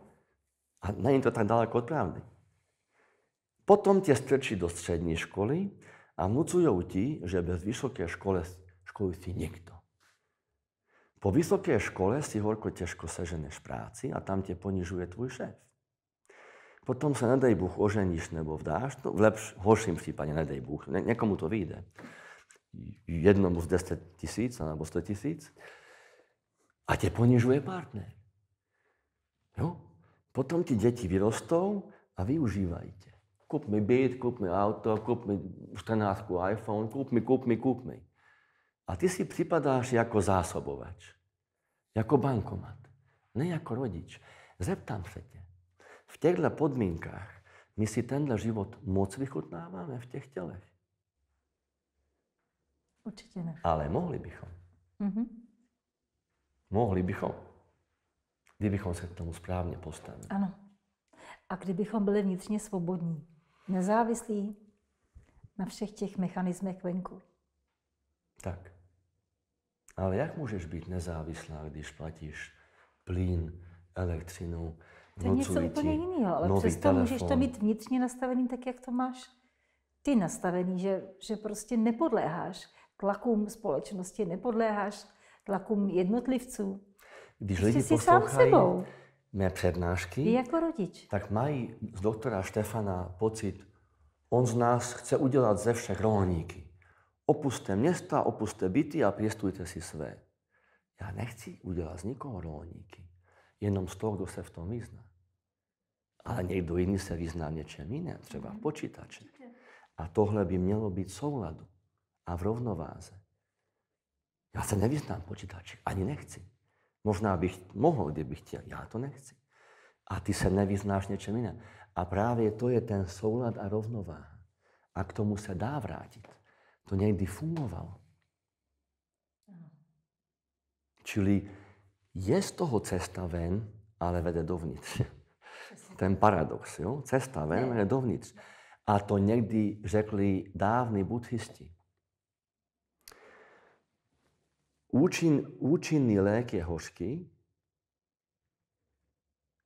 S2: A není to tak daleko od pravdy. Potom tě strčí do střední školy a vnucují ti, že bez vysoké školy, školy si nikto. Po vysoké škole si horko těžko seženeš práci a tam tě ponižuje tvůj šéf. Potom se, nedej Bůh, oženíš nebo vdáš, to no, v lepš, horším případě, nedej Bůh, ně, někomu to vyjde. Jednomu z 10 tisíc nebo 100 tisíc a tě ponižuje partner. Jo? Potom ti děti vyrostou a využívají tě. Kup mi byt, kup mi auto, kup mi 14 iPhone, kup mi, kup mi, kup mi. A ty si připadáš jako zásobovač, jako bankomat, ne jako rodič. Zeptám se tě, v těchto podmínkách my si tenhle život moc vychutnáváme v těch tělech? Určitě ne. Ale mohli bychom. Mm-hmm. Mohli bychom. Kdybychom se k tomu správně postavili.
S1: Ano. A kdybychom byli vnitřně svobodní, nezávislí na všech těch mechanismech venku.
S2: Tak. Ale jak můžeš být nezávislá, když platíš plyn, elektřinu, To je něco úplně jiného, ale přesto telefon. můžeš to mít
S1: vnitřně nastavený tak, jak to máš ty nastavený, že, že prostě nepodléháš tlakům společnosti, nepodléháš tlakům jednotlivců.
S2: Když prostě lidi jsi sám sebou. mé přednášky, Ty jako rodič. tak mají z doktora Štefana pocit, on z nás chce udělat ze všech rohníky. Opuste města, opuste byty a pěstujte si své. Já nechci udělat z nikoho rolníky, jenom z toho, kdo se v tom vyzná. Ale někdo jiný se vyzná v něčem jiném, třeba v mhm. počítači. A tohle by mělo být souladu a v rovnováze. Já se nevyznám v počítači, ani nechci. Možná bych mohl, kdybych chtěl, já to nechci. A ty se nevyznáš něčem jiném. A právě to je ten soulad a rovnováha. A k tomu se dá vrátit to někdy fungovalo. Čili je z toho cesta ven, ale vede dovnitř. Ten paradox, jo? Cesta ven vede dovnitř. A to někdy řekli dávní buddhisti. Účin, účinný lék je hořký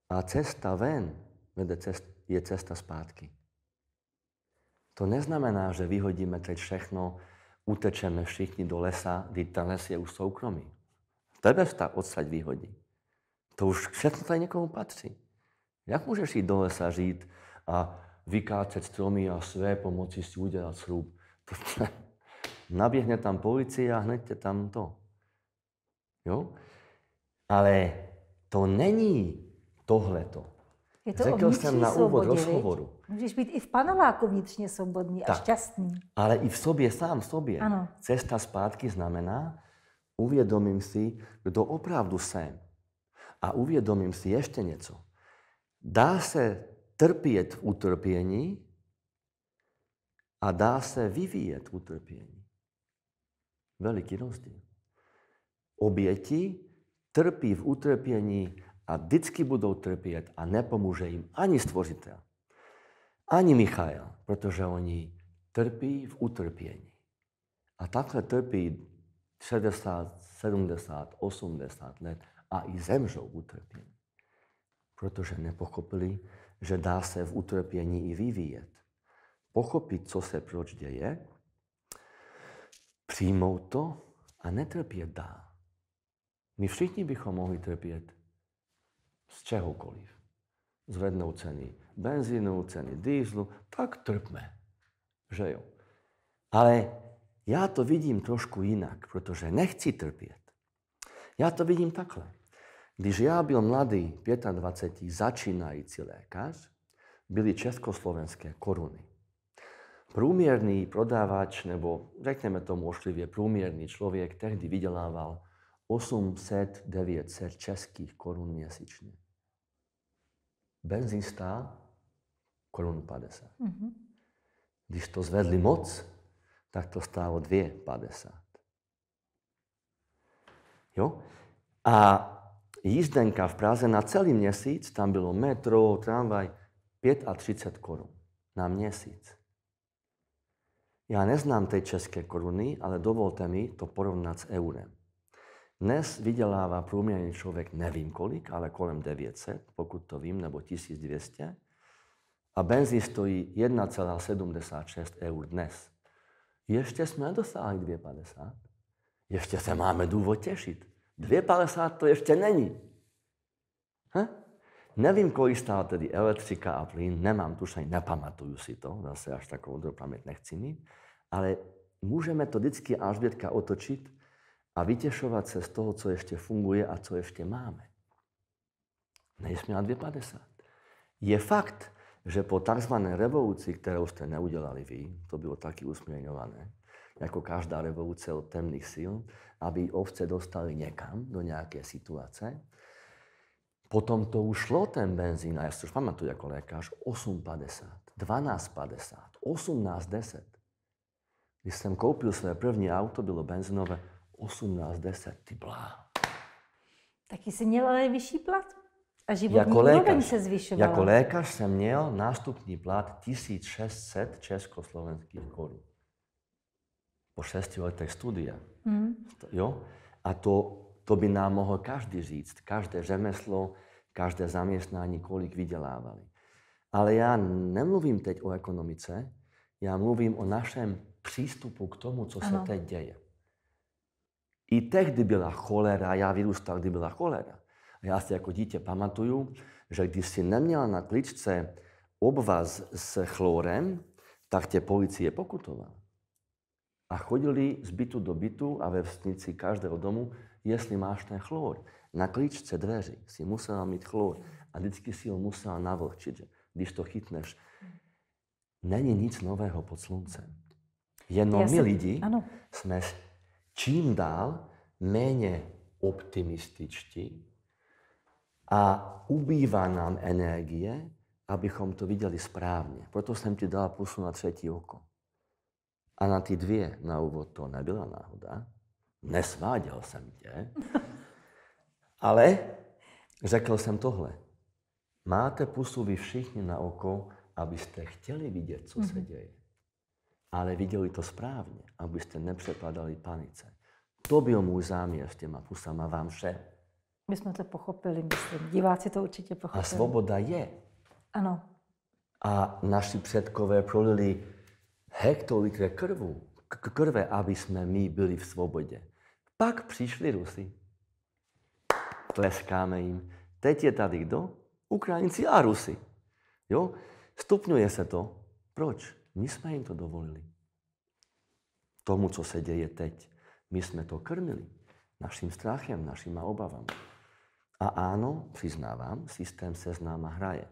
S2: a cesta ven vede cest, je cesta zpátky. To neznamená, že vyhodíme teď všechno, utečeme všichni do lesa, kdy ten les je už soukromý. Tebe ta odsaď vyhodí. To už všechno tady někomu patří. Jak můžeš jít do lesa žít a vykácet stromy a své pomoci si udělat srub? Naběhne tam policie a hned tě tam to. Jo? Ale to není tohleto. Je to Řekl jsem na úvod svobodě, rozhovoru.
S1: Můžeš být i v paneláku vnitřně svobodný tak, a šťastný.
S2: Ale i v sobě, sám v sobě. Ano. Cesta zpátky znamená, uvědomím si, kdo opravdu jsem. A uvědomím si ještě něco. Dá se trpět v utrpění a dá se vyvíjet v utrpění. Veliký rozdíl. Oběti trpí v utrpění a vždycky budou trpět a nepomůže jim ani stvořitel, ani Michael, protože oni trpí v utrpění. A takhle trpí 60, 70, 80 let a i zemřou utrpění, protože nepochopili, že dá se v utrpění i vyvíjet. Pochopit, co se proč děje, přijmout to a netrpět dál. My všichni bychom mohli trpět z čehokoliv. Zvednou ceny benzínu, ceny dýzlu, tak trpme. Že jo? Ale já to vidím trošku jinak, protože nechci trpět. Já to vidím takhle. Když já byl mladý, 25, začínající lékař, byly československé koruny. Průměrný prodávač, nebo řekněme tomu ošlivě, průměrný člověk tehdy vydělával 800-900 českých korun měsíčně. Benz stál korun 50. Mm-hmm. Když to zvedli moc, tak to stálo 2,50. Jo? A jízdenka v Praze na celý měsíc, tam bylo metro, tramvaj, 35 korun na měsíc. Já neznám té české koruny, ale dovolte mi to porovnat s eurem. Dnes vydělává průměrný člověk nevím kolik, ale kolem 900, pokud to vím, nebo 1200. A benzín stojí 1,76 eur dnes. Ještě jsme nedosáhli 2,50. Ještě se máme důvod těšit. 2,50 to ještě není. He? Hm? Nevím, kolik stála tedy elektrika a plyn, nemám tušení, nepamatuju si to, zase až takovou paměť nechci mít, ale můžeme to vždycky až vědka otočit a vytěšovat se z toho, co ještě funguje a co ještě máme. Nejsme na 250. Je fakt, že po tzv. revoluci, kterou jste neudělali vy, to bylo taky usměňované, jako každá revoluce od temných sil, aby ovce dostali někam, do nějaké situace. Potom to ušlo ten benzín, a já si už pamatuju jako lékař, 8,50, 12,50, 18,10. Když jsem koupil své první auto, bylo benzinové 18, 10, ty blá.
S1: Taky jsi měl ale vyšší plat. A životní jako lékař, se zvyšovala. Jako lékař
S2: jsem měl nástupní plat 1600 československých korun. Po šesti letech studia. Hmm. Jo? A to, to by nám mohl každý říct. Každé řemeslo, každé zaměstnání, kolik vydělávali. Ale já nemluvím teď o ekonomice, já mluvím o našem přístupu k tomu, co ano. se teď děje. I tehdy byla cholera, já vyrůstal, kdy byla cholera. A já si jako dítě pamatuju, že když si neměla na kličce obvaz s chlorem, tak tě policie pokutovala. A chodili z bytu do bytu a ve vesnici každého domu, jestli máš ten chlor. Na klíčce dveří si musela mít chlor a vždycky si ho musela navlhčit, že když to chytneš. Není nic nového pod sluncem. Jenom Jasný. my lidi ano. jsme čím dál méně optimističtí a ubývá nám energie, abychom to viděli správně. Proto jsem ti dal pusu na třetí oko. A na ty dvě na úvod to nebyla náhoda. Nesváděl jsem tě. Ale řekl jsem tohle. Máte pusu vy všichni na oko, abyste chtěli vidět, co se mhm. děje ale viděli to správně, abyste nepřepadali panice. To byl můj záměr s těma pusama vám vše.
S1: My jsme to pochopili, myslím. Diváci to určitě pochopili. A svoboda je. Ano.
S2: A naši předkové prolili hektolitr krvu, k- krve, aby jsme my byli v svobodě. Pak přišli Rusy. Tleskáme jim. Teď je tady kdo? Ukrajinci a Rusy. Jo? Stupňuje se to. Proč? My jsme jim to dovolili. Tomu, co se děje teď. My jsme to krmili naším strachem, našima obavami. A ano, přiznávám, systém se s náma hraje.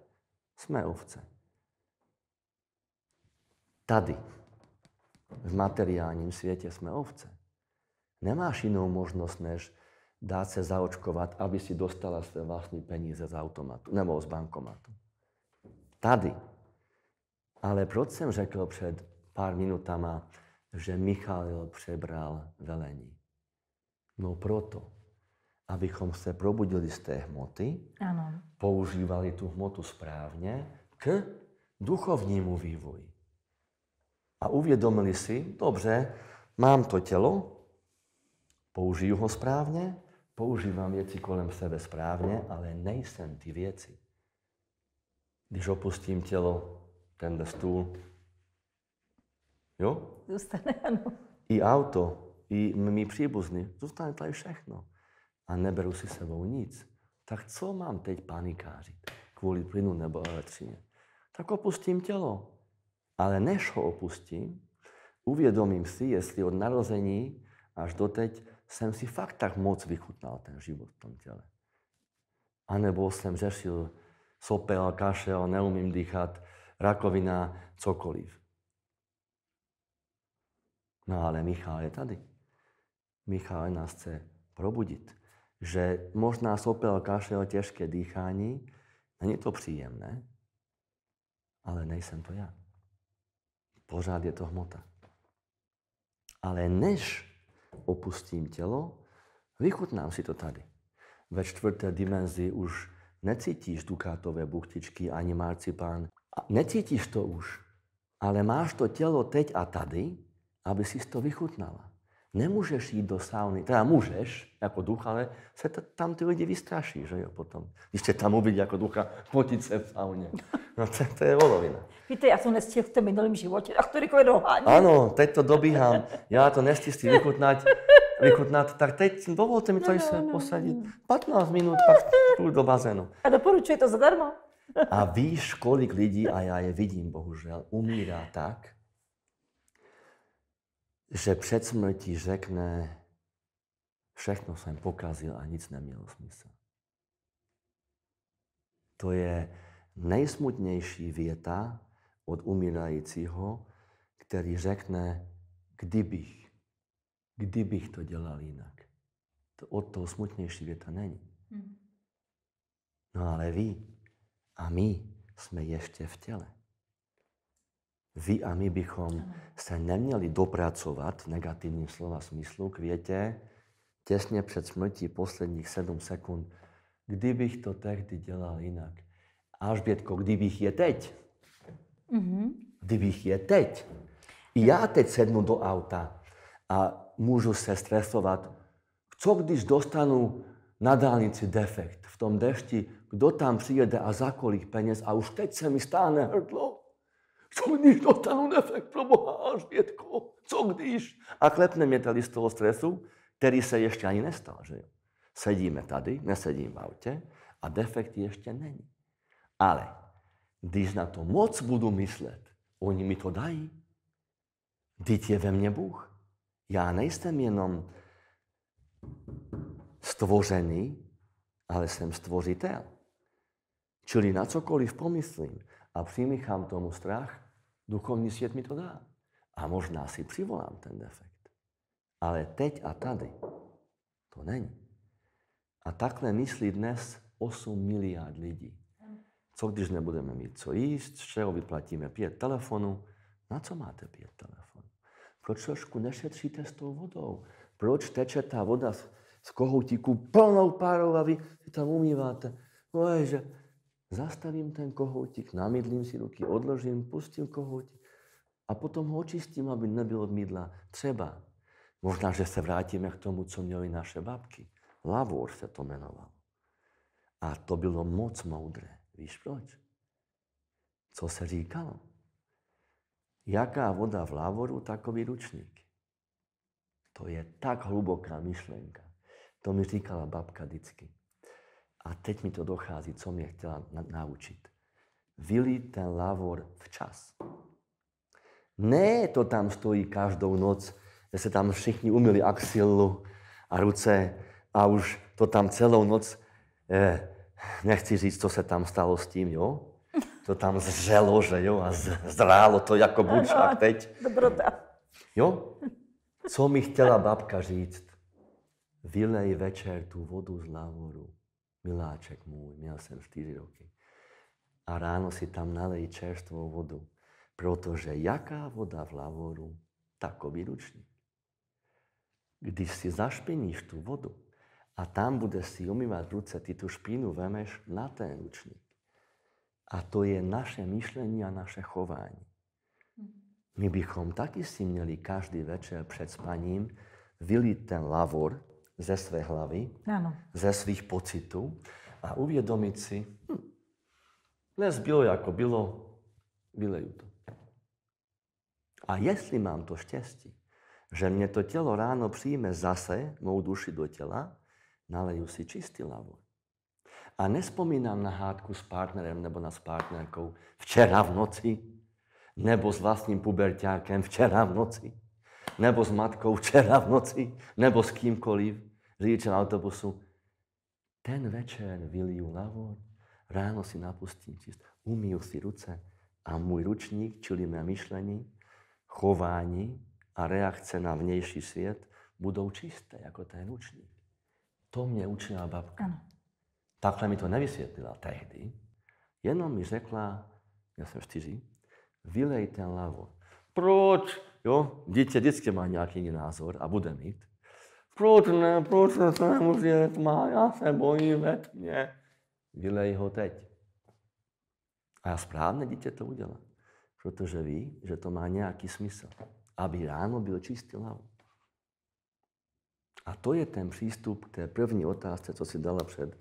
S2: Jsme ovce. Tady, v materiálním světě, jsme ovce. Nemáš jinou možnost, než dát se zaočkovat, aby si dostala své vlastní peníze z automatu nebo z bankomatu. Tady, ale proč jsem řekl před pár minutama, že Michal přebral velení? No proto, abychom se probudili z té hmoty, ano. používali tu hmotu správně k duchovnímu vývoji. A uvědomili si, dobře, mám to tělo, použiju ho správně, používám věci kolem sebe správně, ale nejsem ty věci. Když opustím tělo, ten stůl. Jo? Zůstane, ano. I auto, i mý příbuzný, zůstane tady všechno. A neberu si sebou nic. Tak co mám teď panikářit kvůli plynu nebo elektřině? Tak opustím tělo. Ale než ho opustím, uvědomím si, jestli od narození až doteď jsem si fakt tak moc vychutnal ten život v tom těle. A nebo jsem řešil sopel, kašel, neumím dýchat, rakovina, cokoliv. No ale Michal je tady. Michal nás chce probudit, že možná sopel, kašel, těžké dýchání, není to příjemné, ale nejsem to já. Pořád je to hmota. Ale než opustím tělo, vychutnám si to tady. Ve čtvrté dimenzi už necítíš dukátové buchtičky ani marcipán necítíš to už, ale máš to tělo teď a tady, aby si to vychutnala. Nemůžeš jít do sauny, teda můžeš jako duch, ale se t- tam ty lidi vystraší, že jo, potom. Když tě tam uvidí jako ducha, fotit se v sauně. No to, to je volovina.
S1: Víte, já to nestihl v tom minulém životě, a to rychle dohání. Ano,
S2: teď to dobíhám, já to nestihl vychutnat, vychutnat, tak teď dovolte mi to no, no, no, se posadit. 15 no. minut, pak jdu do bazénu.
S1: A doporučuje to zadarmo?
S2: A víš, kolik lidí, a já je vidím bohužel, umírá tak, že před smrtí řekne, všechno jsem pokazil a nic nemělo smysl. To je nejsmutnější věta od umírajícího, který řekne, kdybych, kdybych to dělal jinak. To od toho smutnější věta není. Hmm. No ale ví, a my jsme ještě v těle. Vy a my bychom se neměli dopracovat v negativním slova smyslu k větě těsně před smrtí posledních sedm sekund. Kdybych to tehdy dělal jinak. Až Alžbětko, kdybych je teď. Mm-hmm. Kdybych je teď. I já teď sednu do auta a můžu se stresovat. Co když dostanu na dálnici defekt v tom dešti, kdo tam přijede a za kolik peněz a už teď se mi stáhne hrdlo. Co když dostanu nefek pro boha až vědko, Co když? A klepne mě tady z toho stresu, který se ještě ani nestal, že jo? Sedíme tady, nesedím v autě a defekt ještě není. Ale když na to moc budu myslet, oni mi to dají. Teď je ve mně Bůh. Já nejsem jenom stvořený, ale jsem stvořitel. Čili na cokoliv pomyslím a přimíchám tomu strach, duchovní svět mi to dá. A možná si přivolám ten defekt. Ale teď a tady to není. A takhle myslí dnes 8 miliard lidí. Co když nebudeme mít co jíst, z čeho vyplatíme pět telefonů? Na co máte pět telefonů? Proč trošku nešetříte s tou vodou? Proč teče ta voda z, z kohoutíku plnou párou a vy tam umýváte? Bože, zastavím ten kohoutík, namydlím si ruky, odložím, pustím kohoutík a potom ho očistím, aby nebylo mydla. Třeba. Možná, že se vrátíme k tomu, co měly naše babky. Lavor se to jmenovalo. A to bylo moc moudré. Víš proč? Co se říkalo? Jaká voda v lavoru, takový ručník. To je tak hluboká myšlenka. To mi říkala babka vždycky. A teď mi to dochází, co mě chtěla na- naučit. Vylít ten lavor včas. Ne, to tam stojí každou noc, že se tam všichni umili axilu a ruce a už to tam celou noc, eh, nechci říct, co se tam stalo s tím, jo? To tam zřelo, že jo, a zrálo to jako bučák teď. Dobrota. Jo? Co mi chtěla babka říct? Vylej večer tu vodu z lavoru miláček můj, měl jsem čtyři roky. A ráno si tam nalej čerstvou vodu, protože jaká voda v lavoru, takový ručník. Když si zašpiníš tu vodu a tam budeš si umývat ruce, ty tu špinu vemeš na ten ručník. A to je naše myšlení a naše chování. Mhm. My bychom taky si měli každý večer před spaním vylít ten lavor ze své hlavy, ano. ze svých pocitů a uvědomit si, hm, dnes bylo jako bylo, vyleju to. A jestli mám to štěstí, že mě to tělo ráno přijme zase, mou duši do těla, naleju si čistý lavor. A nespomínám na hádku s partnerem nebo na s partnerkou včera v noci, nebo s vlastním pubertákem včera v noci, nebo s matkou včera v noci, nebo s kýmkoliv řidiče na autobusu, ten večer vyliju lavo, ráno si napustím čist, umiju si ruce a můj ručník, čili mé myšlení, chování a reakce na vnější svět budou čisté, jako ten ručník. To mě učila babka. Ano. Takhle mi to nevysvětlila tehdy, jenom mi řekla, já jsem čtyři, vylej ten lavo. Proč? Jo, dítě vždycky má nějaký jiný názor a bude mít. Proč ne, proč ne, se nemůžu dělat má, já se bojím ve tmě. Vylej ho teď. A já správně dítě to udělá. Protože ví, že to má nějaký smysl. Aby ráno byl čistý hlavu. A to je ten přístup k té první otázce, co si dala před,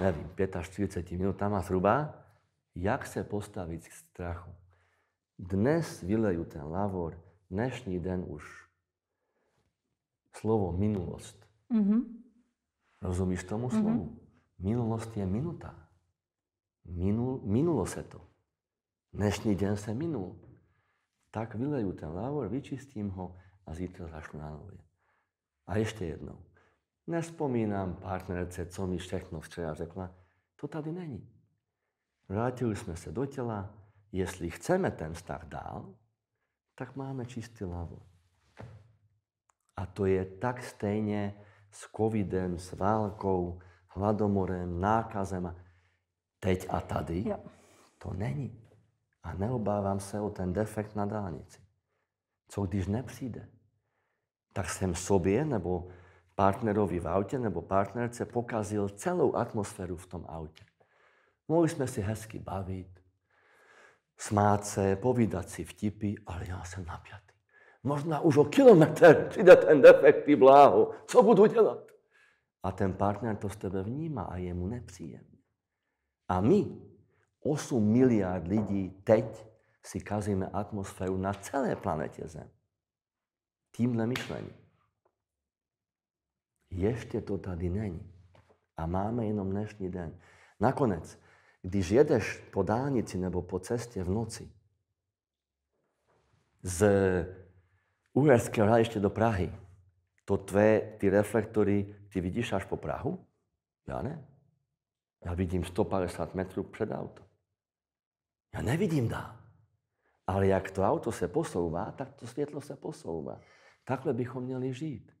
S2: nevím, 45 minutama zhruba, jak se postavit k strachu. Dnes vyleju ten lavor, dnešní den už slovo minulost. Mm-hmm. Rozumíš tomu mm-hmm. slovu? Minulost je minuta. Minul, minulo se to. Dnešní den se minul. Tak vyleju ten lávor, vyčistím ho a zítra zašlu na nové. A ještě jednou. Nespomínám partnerce, co mi všechno včera řekla. To tady není. Vrátili jsme se do těla. Jestli chceme ten vztah dál, tak máme čistý lávor. A to je tak stejně s covidem, s válkou, hladomorem, nákazem. Teď a tady jo. to není. A neobávám se o ten defekt na dálnici. Co když nepřijde? Tak jsem sobě nebo partnerovi v autě nebo partnerce pokazil celou atmosféru v tom autě. Mohli jsme si hezky bavit, smát se, povídat si vtipy, ale já jsem napjatý. Možná už o kilometr přijde ten defekt, ty bláho. Co budu dělat? A ten partner to z tebe vnímá a je mu nepříjemný. A my, 8 miliard lidí teď si kazíme atmosféru na celé planetě Zem. Tímhle myšlením. Ještě to tady není. A máme jenom dnešní den. Nakonec, když jedeš po dálnici nebo po cestě v noci z Uherského hradiště do Prahy, to tvé, ty reflektory, ty vidíš až po Prahu? Já ne. Já vidím 150 metrů před auto. Já nevidím dál. Ale jak to auto se posouvá, tak to světlo se posouvá. Takhle bychom měli žít.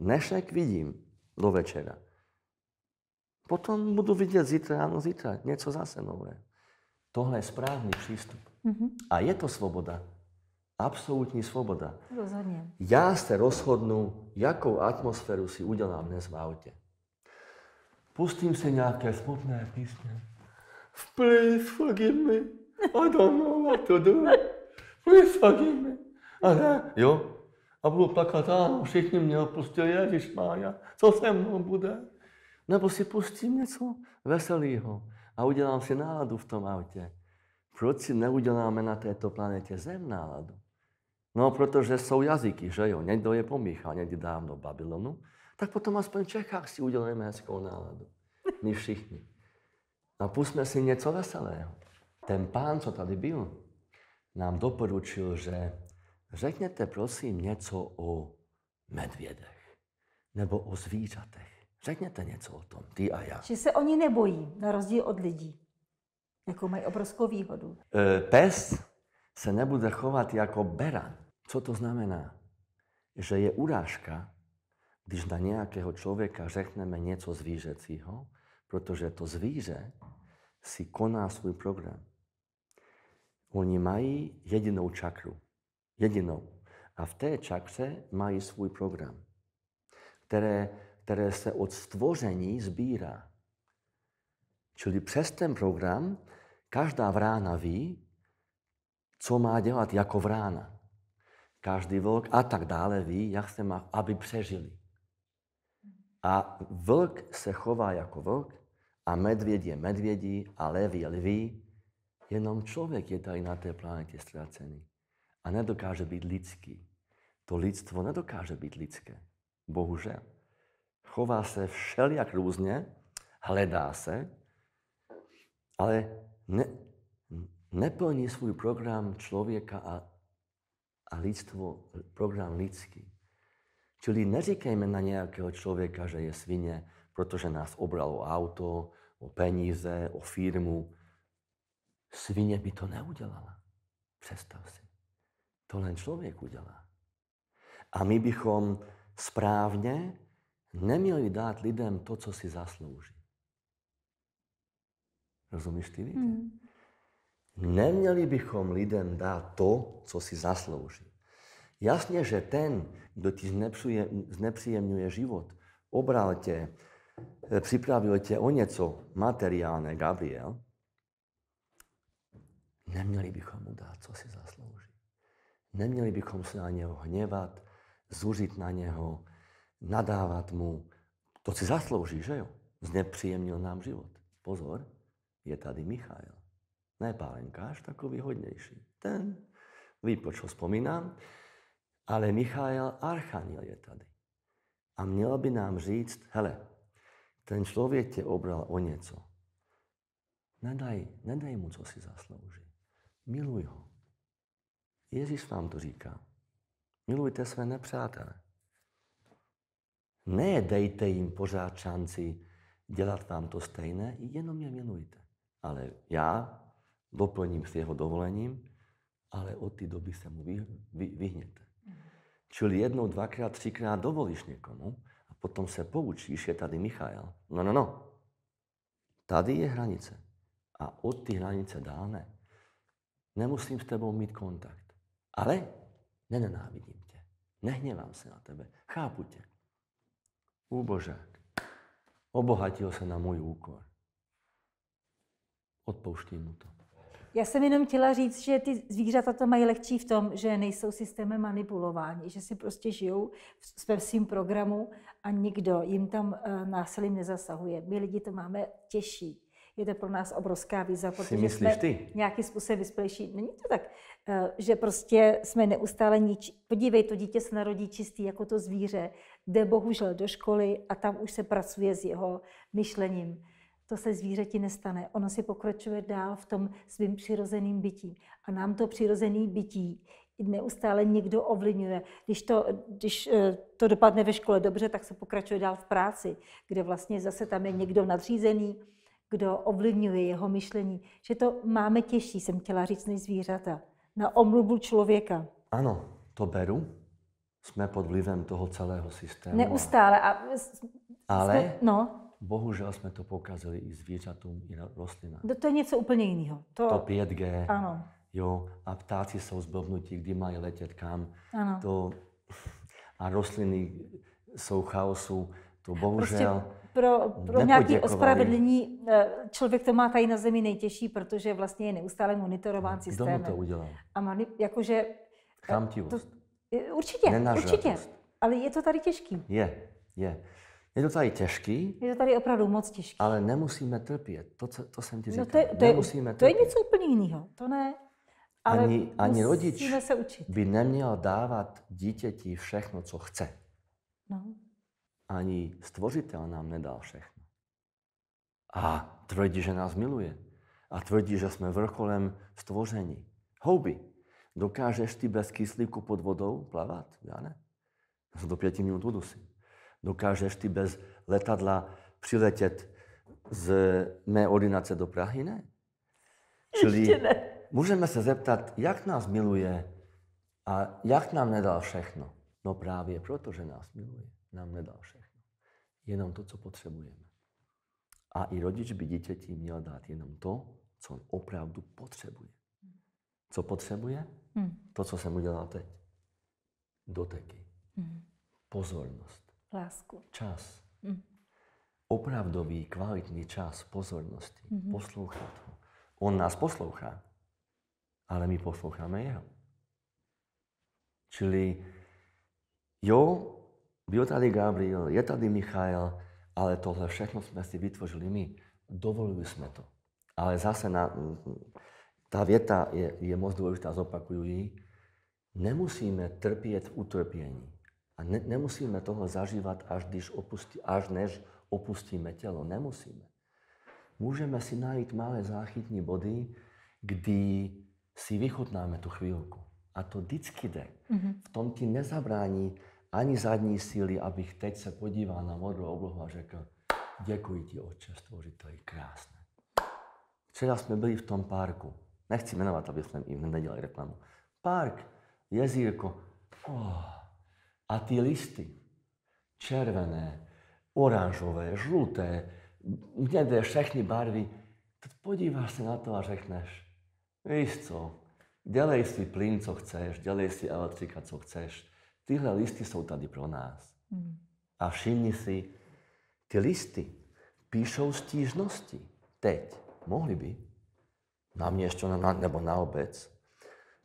S2: Dnešek vidím do večera. Potom budu vidět zítra, ráno, zítra, něco zase nové. Tohle je správný přístup. Mm-hmm. A je to svoboda. Absolutní svoboda. Rozhodně. Já se rozhodnu, jakou atmosféru si udělám dnes v autě. Pustím se nějaké smutné písně. Please forgive me. I don't know what to do. Please forgive me. A ne, jo. A budu plakat, ano, všichni mě opustili, Ježíš Mája, co se mnou bude? Nebo si pustím něco veselého a udělám si náladu v tom autě. Proč si neuděláme na této planetě Zem náladu? No, protože jsou jazyky, že jo? Někdo je pomíchal někdy dávno v Babylonu, tak potom aspoň v Čechách si uděláme hezkou náladu. My všichni. A pusme si něco veselého. Ten pán, co tady byl, nám doporučil, že řekněte prosím něco o medvědech nebo o zvířatech. Řekněte něco o tom, ty a já.
S1: Že se oni nebojí, na rozdíl od lidí. Jakou mají obrovskou výhodu.
S2: E, pes se nebude chovat jako beran. Co to znamená? Že je urážka, když na nějakého člověka řekneme něco zvířecího, protože to zvíře si koná svůj program. Oni mají jedinou čakru. Jedinou. A v té čakře mají svůj program, které, které se od stvoření sbírá. Čili přes ten program každá vrána ví, co má dělat jako vrána každý vlk a tak dále ví, jak se má, aby přežili. A vlk se chová jako vlk a medvěd je medvědí a lev je lví. Jenom člověk je tady na té planetě ztracený a nedokáže být lidský. To lidstvo nedokáže být lidské. Bohužel. Chová se všelijak různě, hledá se, ale ne, neplní svůj program člověka a a lidstvo, program lidský. Čili neříkejme na nějakého člověka, že je svině, protože nás obralo auto, o peníze, o firmu. Svině by to neudělala. Představ si. To len člověk udělá. A my bychom správně neměli dát lidem to, co si zaslouží. Rozumíš ty, víte? Mm. Neměli bychom lidem dát to, co si zaslouží. Jasně, že ten, kdo ti znepřuje, znepříjemňuje život, obral tě, eh, připravil tě o něco materiálné, Gabriel, neměli bychom mu dát, co si zaslouží. Neměli bychom se na něho hněvat, zuřit na něho, nadávat mu. To si zaslouží, že jo? Znepříjemnil nám život. Pozor, je tady Michal. Ne pálenkář, takový hodnější. Ten ví, po čo vzpomínám. Ale Michael Archaniel je tady. A měl by nám říct, hele, ten člověk tě obral o něco. Nedaj, nedaj mu, co si zaslouží. Miluj ho. Ježíš vám to říká. Milujte své nepřátele. dejte jim pořád šanci dělat vám to stejné, jenom je milujte. Ale já doplním s jeho dovolením, ale od té doby se mu vy, vy, vyhněte. Čili jednou, dvakrát, třikrát dovolíš někomu a potom se poučíš, je tady Michal. No, no, no. Tady je hranice. A od ty hranice dále, ne. Nemusím s tebou mít kontakt. Ale nenávidím tě. Nehněvám se na tebe. Chápu tě. Úbožák. Obohatil se na můj úkor. Odpouštím mu to.
S1: Já jsem jenom chtěla říct, že ty zvířata to mají lehčí v tom, že nejsou systémem manipulování, že si prostě žijou v svém svým programu a nikdo jim tam eh, násilím nezasahuje. My lidi to máme těžší. Je to pro nás obrovská výzva, protože jsme ty? nějakým způsobem vyspělejší. Není to tak, eh, že prostě jsme neustále nič. Podívej, to dítě se narodí čistý jako to zvíře, jde bohužel do školy a tam už se pracuje s jeho myšlením to se zvířeti nestane. Ono si pokračuje dál v tom svým přirozeným bytí. A nám to přirozené bytí neustále někdo ovlivňuje. Když to, když eh, to dopadne ve škole dobře, tak se pokračuje dál v práci, kde vlastně zase tam je někdo nadřízený, kdo ovlivňuje jeho myšlení. Že to máme těžší, jsem chtěla říct, než zvířata. Na omluvu člověka.
S2: Ano, to beru. Jsme pod vlivem toho celého systému. Neustále.
S1: A, ale, jsme, no
S2: bohužel jsme to pokazili i zvířatům, i rostlinám.
S1: To je něco úplně jiného. To... to 5G. Ano.
S2: Jo, a ptáci jsou zblbnutí, kdy mají letět kam. Ano. To, a rostliny jsou chaosu. To prostě bohužel prostě pro, pro nějaké ospravedlnění
S1: eh, člověk to má tady na zemi nejtěžší, protože vlastně je neustále monitorován systém. Kdo mu to udělal? A mani, jakože... Eh, Chamtivost. To, eh, určitě, určitě. Ale je to tady těžký.
S2: Je, je. Je to tady těžký.
S1: Je to tady opravdu moc těžký.
S2: Ale nemusíme trpět. To, co, to jsem ti říkal. No to, je, to, nemusíme to je
S1: něco úplně jiného. To ne.
S2: Ale ani, ani rodič se učit. by neměl dávat dítěti všechno, co chce. No. Ani stvořitel nám nedal všechno. A tvrdí, že nás miluje. A tvrdí, že jsme vrcholem stvoření. Houby. Dokážeš ty bez kyslíku pod vodou plavat? Já ne. Do pěti minut udusím. Dokážeš ty bez letadla přiletět z mé ordinace do Prahy, ne? Čili Ještě ne. můžeme se zeptat, jak nás miluje a jak nám nedal všechno. No právě proto, že nás miluje, nám nedal všechno. Jenom to, co potřebujeme. A i rodič by dítěti měl dát jenom to, co on opravdu potřebuje. Co potřebuje? Hmm. To, co jsem udělal teď. Doteky. Hmm. Pozornost lásku. Čas. Mm. Opravdový, kvalitný čas pozornosti. Mm-hmm. Poslouchat ho. On nás poslouchá, ale my posloucháme jeho. Čili jo, byl tady Gabriel, je tady Michael, ale tohle všechno jsme si vytvořili my. Dovolili jsme to. Ale zase na, ta věta je, je moc důležitá, zopakuju ji. Nemusíme trpět utrpění a ne, nemusíme toho zažívat, až, když opustí, až než opustíme tělo. Nemusíme. Můžeme si najít malé záchytní body, kdy si vychutnáme tu chvílku. A to vždycky jde. Mm-hmm. V tom ti nezabrání ani zadní síly, abych teď se podíval na modrou oblohu a řekl, děkuji ti, Otče, stvořiteli, krásné. Včera jsme byli v tom parku. Nechci jmenovat, aby jsme jim nedělali reklamu. Park, jezírko. Oh a ty listy, červené, oranžové, žluté, hnědé, všechny barvy, to podíváš se na to a řekneš, víš co, dělej si plyn, co chceš, dělej si elektrika, co chceš, tyhle listy jsou tady pro nás. Mm. A všimni si, ty listy píšou stížnosti. Teď. Mohli by. Na město, na, nebo na obec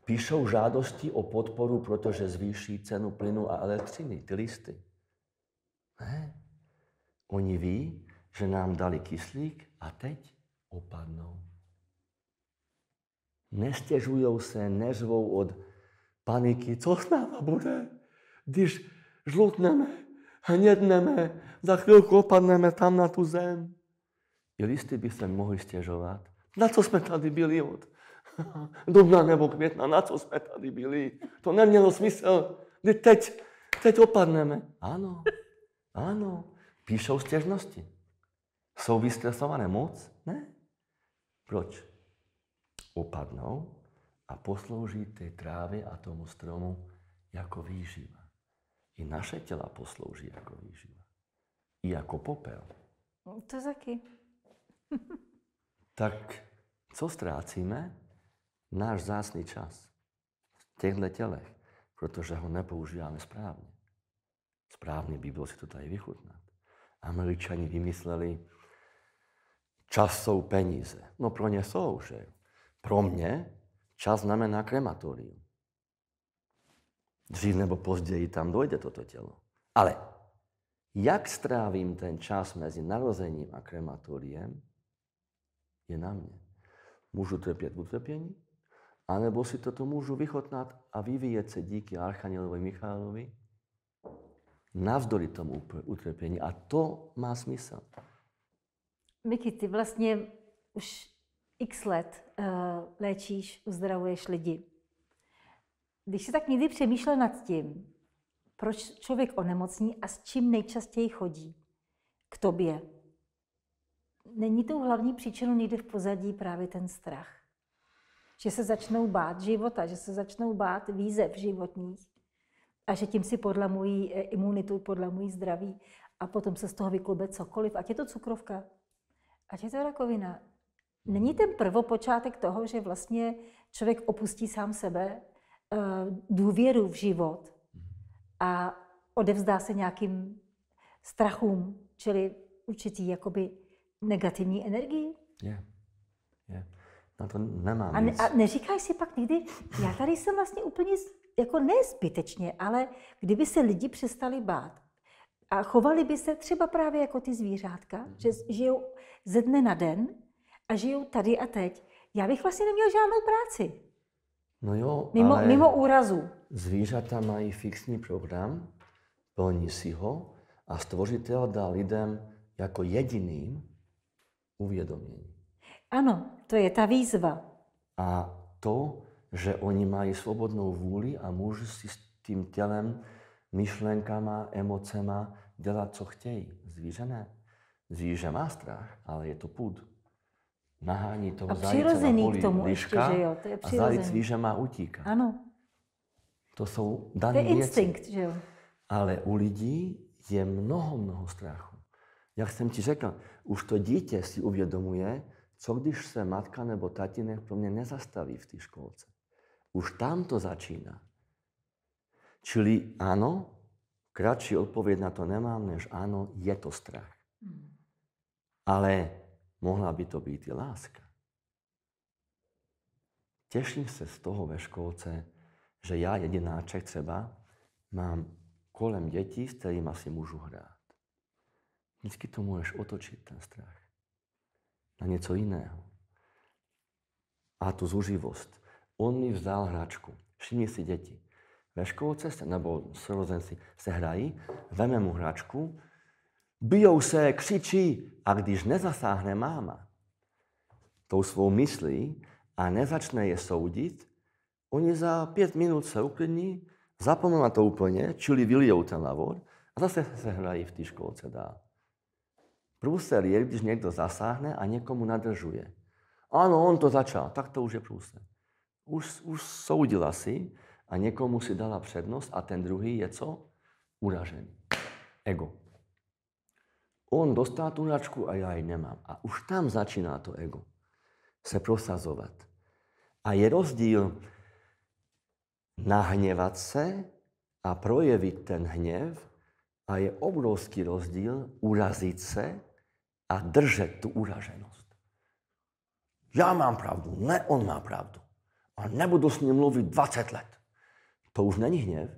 S2: píšou žádosti o podporu, protože zvýší cenu plynu a elektřiny, ty listy. Ne. Oni ví, že nám dali kyslík a teď opadnou. Nestěžují se, neřvou od paniky, co s náma bude, když žlutneme, hnědneme, za chvilku opadneme tam na tu zem. I listy by se mohli stěžovat. Na co jsme tady byli od dubna nebo května, na co jsme tady byli? To nemělo smysl. Teď, teď opadneme. Ano, ano. Píšou stěžnosti. Jsou vystresované moc? Ne. Proč? Opadnou a poslouží té trávě a tomu stromu jako výživa. I naše těla poslouží jako výživa. I jako popel.
S1: No, to je taky.
S2: tak co ztrácíme? náš zásný čas v těchto tělech, protože ho nepoužíváme správně. Správně by bylo si to tady vychutnat. Američani vymysleli, čas jsou peníze. No pro ně jsou, že? Pro mě čas znamená krematorium. Dřív nebo později tam dojde toto tělo. Ale jak strávím ten čas mezi narozením a krematoriem, je na mě. Můžu trpět utrpení, anebo si toto můžu vychotnat a vyvíjet se díky Archanielovi Michalovi navzdory tomu utrpení. A to má smysl.
S1: Miky, ty vlastně už x let uh, léčíš, uzdravuješ lidi. Když jsi tak někdy přemýšlel nad tím, proč člověk onemocní a s čím nejčastěji chodí k tobě, není tou hlavní příčinou někde v pozadí právě ten strach? že se začnou bát života, že se začnou bát výzev životních a že tím si podlamují eh, imunitu, podlamují zdraví a potom se z toho vyklube cokoliv, ať je to cukrovka, ať je to rakovina. Není ten prvopočátek toho, že vlastně člověk opustí sám sebe, eh, důvěru v život a odevzdá se nějakým strachům, čili určitý jakoby negativní energii?
S2: Je. Yeah. je. Yeah. Na to nemám a, ne, a
S1: neříkáš si pak někdy, já tady jsem vlastně úplně, jako nezbytečně, ale kdyby se lidi přestali bát a chovali by se třeba právě jako ty zvířátka, mm-hmm. že žijou ze dne na den a žijou tady a teď, já bych vlastně neměl žádnou práci.
S2: No jo, mimo, ale mimo úrazu. Zvířata mají fixní program, plní si ho a stvořitel dá lidem jako jediným uvědomění.
S1: Ano, to je ta výzva.
S2: A to, že oni mají svobodnou vůli a můžou si s tím tělem, myšlenkama, emocema dělat, co chtějí. Zvíře ne. Zvíře má strach, ale je to půd. Nahání toho a zajíce na k tomu liška ještě, že jo? To je a zajíc zvíře má utíká. Ano. To jsou dané To je věci. instinkt, že jo? Ale u lidí je mnoho, mnoho strachu. Jak jsem ti řekl, už to dítě si uvědomuje, co když se matka nebo tatínek pro mě nezastaví v té školce? Už tam to začíná. Čili ano, kratší odpověď na to nemám, než ano, je to strach. Hmm. Ale mohla by to být i láska. Těším se z toho ve školce, že já jedináček třeba mám kolem dětí, s kterými si můžu hrát. Vždycky to můžeš otočit, ten strach na něco jiného. A tu zuživost. On mi vzal hračku. Všimni si děti. Ve školce se, nebo sourozenci se hrají, veme mu hračku, bijou se, křičí a když nezasáhne máma tou svou myslí a nezačne je soudit, oni za pět minut se uklidní, zapomenou na to úplně, čili vylijou ten lavor a zase se hrají v té školce dál. Průser je, když někdo zasáhne a někomu nadržuje. Ano, on to začal, tak to už je průser. Už, už soudila si a někomu si dala přednost a ten druhý je co? Uražen. Ego. On dostal tu račku a já ji nemám. A už tam začíná to ego se prosazovat. A je rozdíl nahněvat se a projevit ten hněv a je obrovský rozdíl urazit se a držet tu uraženost. Já mám pravdu, ne on má pravdu. A nebudu s ním mluvit 20 let. To už není hněv,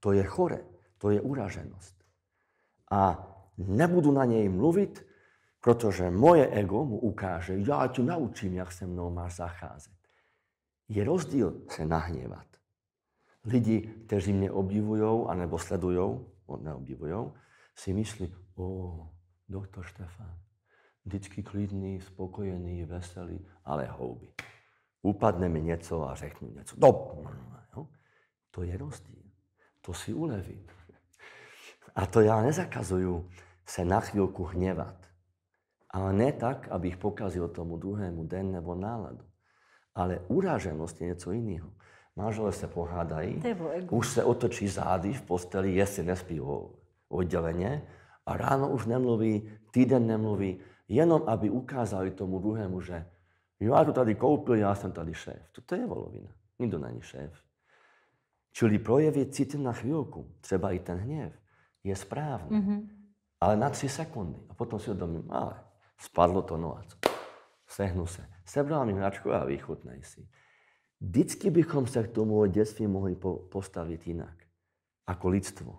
S2: to je chore, to je uraženost. A nebudu na něj mluvit, protože moje ego mu ukáže, já ti naučím, jak se mnou máš zacházet. Je rozdíl se nahněvat. Lidi, kteří mě obdivují, anebo sledují, neobdivují, si myslí, o, doktor Štefan, vždycky klidný, spokojený, veselý, ale houby. Upadne mi něco a řeknu něco. No, jo? To je rozdíl. To si uleví. A to já nezakazuju se na chvilku hněvat. ale ne tak, abych pokazil tomu druhému den nebo náladu. Ale uraženost je něco jiného. Manželé se pohádají, už se otočí zády v posteli, jestli nespí o odděleně a ráno už nemluví, týden nemluví jenom aby ukázali tomu druhému, že já to tady koupil, já jsem tady šéf. To, je volovina. Nikdo není šéf. Čili projevy cítím na chvilku, třeba i ten hněv, je správný. Mm-hmm. Ale na tři sekundy. A potom si uvědomím, ale spadlo to, no a co? Sehnu se. Sebral mi hračku a vychutnej si. Vždycky bychom se k tomu dětství mohli po- postavit jinak. Jako lidstvo.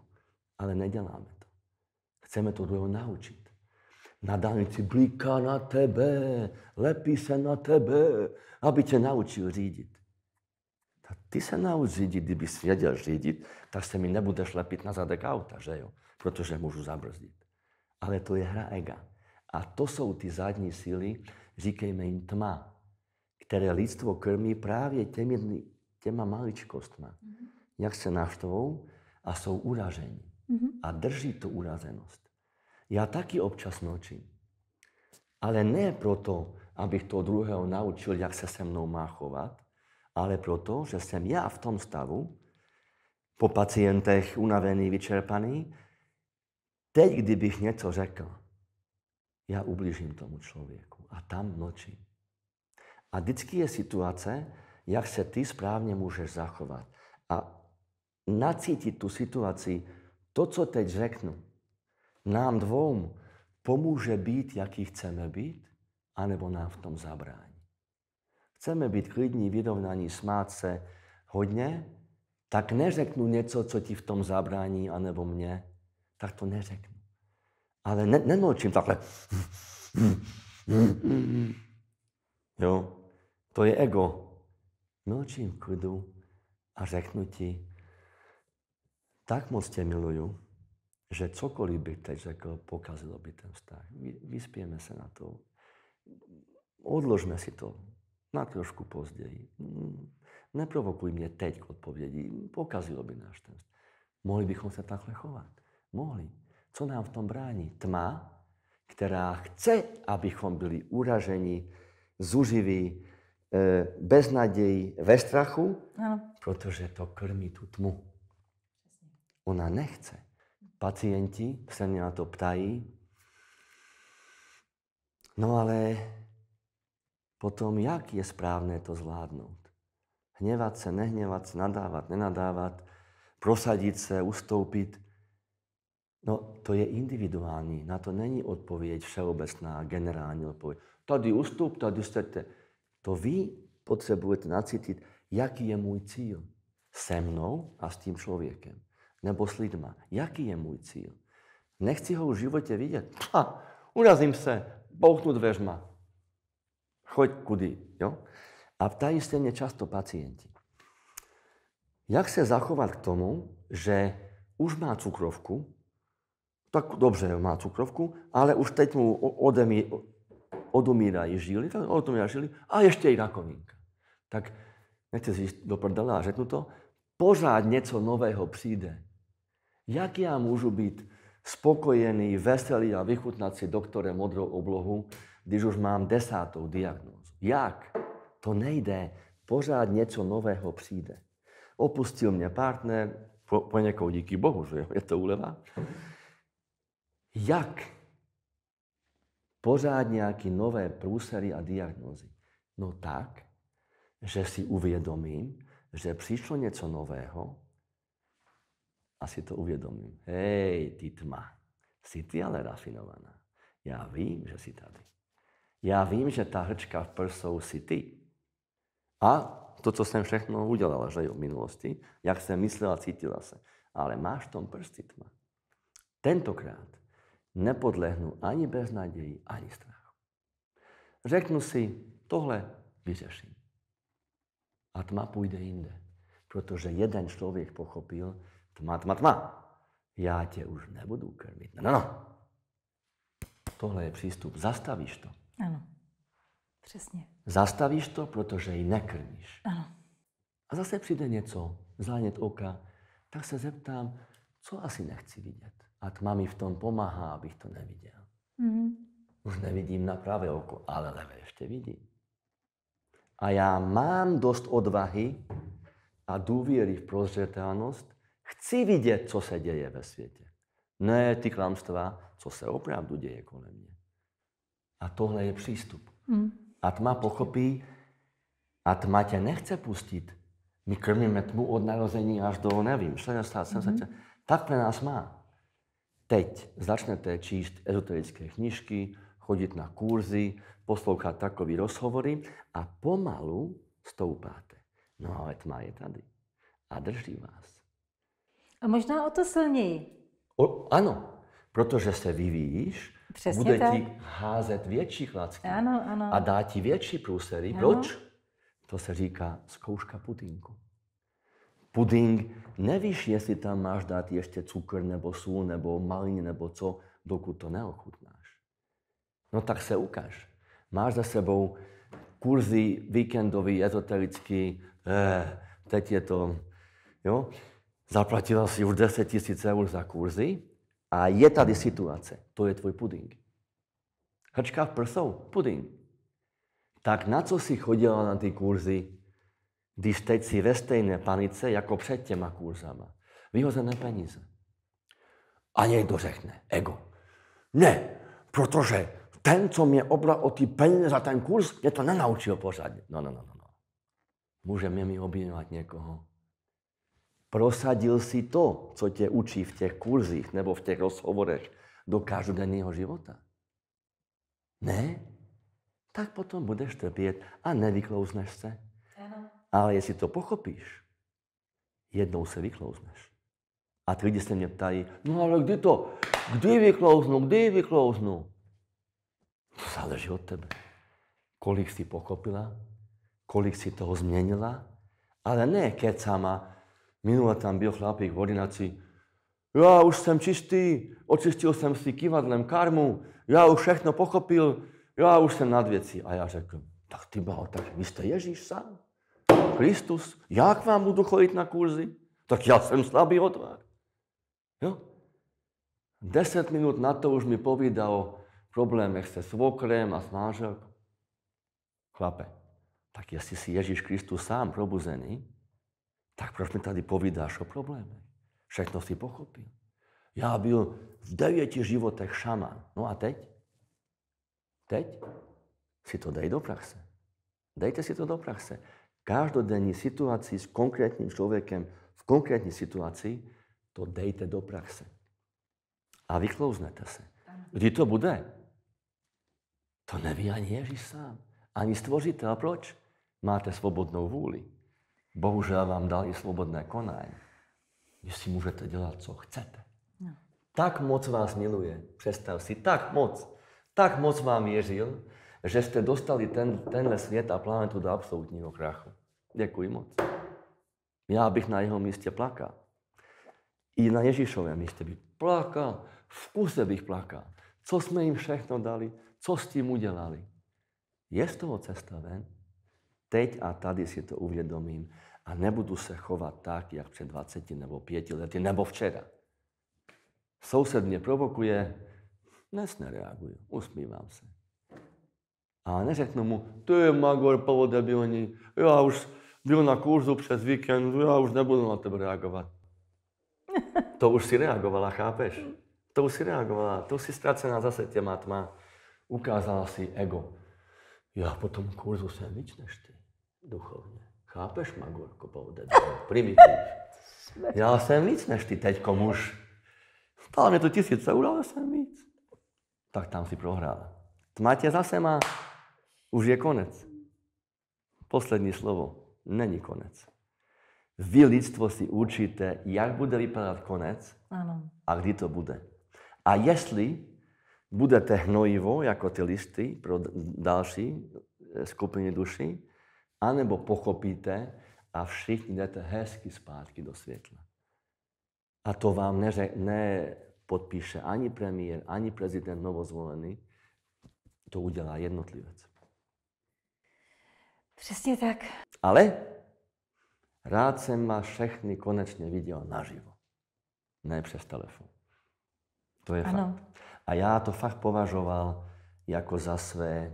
S2: Ale neděláme to. Chceme to druhého naučit na dálnici bliká na tebe, lepí se na tebe, aby tě naučil řídit. Tak ty se nauč řídit, kdyby jsi věděl řídit, tak se mi nebudeš lepit na zadek auta, že jo? Protože můžu zabrzdit. Ale to je hra ega. A to jsou ty zadní síly, říkejme jim tma, které lidstvo krmí právě těmi, těma maličkostma. Mm-hmm. Jak se naštvou a jsou uraženi. Mm-hmm. A drží tu urazenost. Já taky občas mlčím. Ale ne proto, abych to druhého naučil, jak se se mnou má chovat, ale proto, že jsem já v tom stavu, po pacientech unavený, vyčerpaný, teď, kdybych něco řekl, já ublížím tomu člověku a tam mlčím. A vždycky je situace, jak se ty správně můžeš zachovat. A nacítit tu situaci, to, co teď řeknu, nám dvou pomůže být, jaký chceme být, anebo nám v tom zabrání. Chceme být klidní, vyrovnaní, smát se hodně, tak neřeknu něco, co ti v tom zabrání, anebo mě, tak to neřeknu. Ale ne, nemlčím takhle. Jo, to je ego. Mlčím v klidu a řeknu ti, tak moc tě miluju, že cokoliv bych teď řekl, pokazilo by ten vztah. Vyspějeme se na to. Odložme si to na trošku později. Neprovokuj mě teď k odpovědi. Pokazilo by náš ten vztah. Mohli bychom se takhle chovat. Mohli. Co nám v tom brání? Tma, která chce, abychom byli uraženi, zuživí, eh, bez naději, ve strachu, ano. protože to krmí tu tmu. Ona nechce pacienti se mě na to ptají. No ale potom, jak je správné to zvládnout? Hněvat se, nehněvat se, nadávat, nenadávat, prosadit se, ustoupit. No, to je individuální, na to není odpověď všeobecná, generální odpověď. Tady ustup, tady stete. To vy potřebujete nacítit, jaký je můj cíl se mnou a s tím člověkem nebo s lidma. Jaký je můj cíl? Nechci ho v životě vidět. Ha, urazím se, bouchnu dveřma. Choď kudy, jo? A ptají se mě často pacienti. Jak se zachovat k tomu, že už má cukrovku, tak dobře má cukrovku, ale už teď mu odemí, odumírají žíly, tak odumírají žíly a ještě i rakovinka. Tak nechci si do prdela a řeknu to, pořád něco nového přijde. Jak já můžu být spokojený, veselý a vychutnat si doktore modrou oblohu, když už mám desátou diagnózu? Jak? To nejde, pořád něco nového přijde. Opustil mě partner, po, někoho díky Bohu, že je to uleva? Jak? Pořád nějaký nové průsery a diagnózy. No tak, že si uvědomím, že přišlo něco nového, a si to uvědomím. Hej, ty tma, jsi ty ale rafinovaná. Já vím, že jsi tady. Já vím, že ta hrčka v prsou jsi ty. A to, co jsem všechno udělala že jo, v minulosti, jak jsem myslela, cítila se. Ale máš v tom prsty tma. Tentokrát nepodlehnu ani beznaději, ani strachu. Řeknu si, tohle vyřeším. A tma půjde jinde. Protože jeden člověk pochopil, Tma, tma, tma. Já tě už nebudu krmit. No, no, no, Tohle je přístup. Zastavíš to.
S1: Ano. Přesně.
S2: Zastavíš to, protože ji nekrmíš. Ano. A zase přijde něco, zánět oka, tak se zeptám, co asi nechci vidět. A tma mi v tom pomáhá, abych to neviděl. Mm. Už nevidím na pravé oko, ale levé ještě vidí. A já mám dost odvahy a důvěry v prozřetelnost, Chci vidět, co se děje ve světě. Ne ty klamstvá, co se opravdu děje kolem mě. A tohle je přístup. Hmm. A tma pochopí, a tma tě nechce pustit. My krmíme tmu od narození až do, nevím, 60, 70. Mm-hmm. Takhle nás má. Teď začnete číst ezoterické knižky, chodit na kurzy, poslouchat takové rozhovory a pomalu stoupáte. No ale tma je tady a drží vás.
S1: A možná o to silněji.
S2: O, ano, protože se vyvíjíš, Přesně bude tak. ti házet větší klacky
S1: ano, ano. a dá
S2: ti větší průsery. Ano. Proč? To se říká zkouška pudinku. Puding, nevíš, jestli tam máš dát ještě cukr nebo sůl nebo maliny nebo co, dokud to neochutnáš. No tak se ukáž. Máš za sebou kurzy víkendový, ezoterický, eh, teď je to, jo zaplatila si už 10 tisíc eur za kurzy a je tady situace. To je tvůj puding. Hrčka v prsou, puding. Tak na co si chodila na ty kurzy, když teď si ve stejné panice jako před těma kurzama? Vyhozené peníze. A někdo řekne, ego. Ne, protože ten, co mě obral o ty peníze za ten kurz, mě to nenaučil pořádně. No, no, no, no. no. Můžeme mi obvinovat někoho, Prosadil si to, co tě učí v těch kurzích nebo v těch rozhovorech do každodenního života. Ne? Tak potom budeš trpět a nevyklouzneš se. Ano. Ale jestli to pochopíš, jednou se vyklouzneš. A ty lidi se mě ptají, no ale kdy to, kdy vyklouznu, kdy vyklouznu? To záleží od tebe. Kolik jsi pochopila, kolik jsi toho změnila, ale ne kecama, Minule tam byl chlapík v ordinaci. Já už jsem čistý, očistil jsem si kivadlem karmu, já už všechno pochopil, já už jsem nad věcí. A já řekl, tak ty báho, tak vy jste Ježíš sám, Kristus, jak vám budu chodit na kurzy, tak já jsem slabý od Jo? Deset minut na to už mi povídal o problémech se svokrem a s manželkou. Chlape, tak jestli si Ježíš Kristus sám probuzený, tak proč mi tady povídáš o problémech? Všechno si pochopil. Já byl v devěti životech šaman. No a teď? Teď si to dej do praxe. Dejte si to do praxe. Každodenní situaci s konkrétním člověkem v konkrétní situaci to dejte do praxe. A vyklouznete se. Kdy to bude? To neví ani Ježíš sám, ani stvořitel. Proč? Máte svobodnou vůli. Bohužel vám dal i svobodné konání, že si můžete dělat, co chcete. No. Tak moc vás miluje, představ si, tak moc, tak moc vám věřil, že jste dostali ten, tenhle svět a planetu do absolutního krachu. Děkuji moc. Já bych na jeho místě plakal. I na Ježíšovém místě bych plakal, v kuse bych plakal. Co jsme jim všechno dali, co s tím udělali. Je z toho cesta ven? Teď a tady si to uvědomím a nebudu se chovat tak, jak před 20 nebo 5 lety nebo včera. Soused mě provokuje, dnes nereaguju, usmívám se. A neřeknu mu, ty Magor, povode by oni, já už byl na kurzu přes víkend, já už nebudu na tebe reagovat. To už si reagovala, chápeš? To už si reagovala, to už si ztracená zase těma tma. Ukázala si ego. Já po tom kurzu jsem víc než ty duchovně. Chápeš, Magorko, Poudedo? Primitiv. Já jsem víc než ty teď komuž. Stále mi to tisíc eur, ale jsem víc. Tak tam si prohrál. Tma tě zase má. Už je konec. Poslední slovo. Není konec. Vy lidstvo si určíte, jak bude vypadat konec ano. a kdy to bude. A jestli budete hnojivo, jako ty listy pro další eh, skupiny duši, anebo pochopíte a všichni jdete hezky zpátky do světla. A to vám neře- nepodpíše ani premiér, ani prezident novozvolený, to udělá jednotlivec.
S1: Přesně tak.
S2: Ale rád jsem vás všechny konečně viděl naživo. Ne přes telefon. To je ano. fakt. A já to fakt považoval jako za své,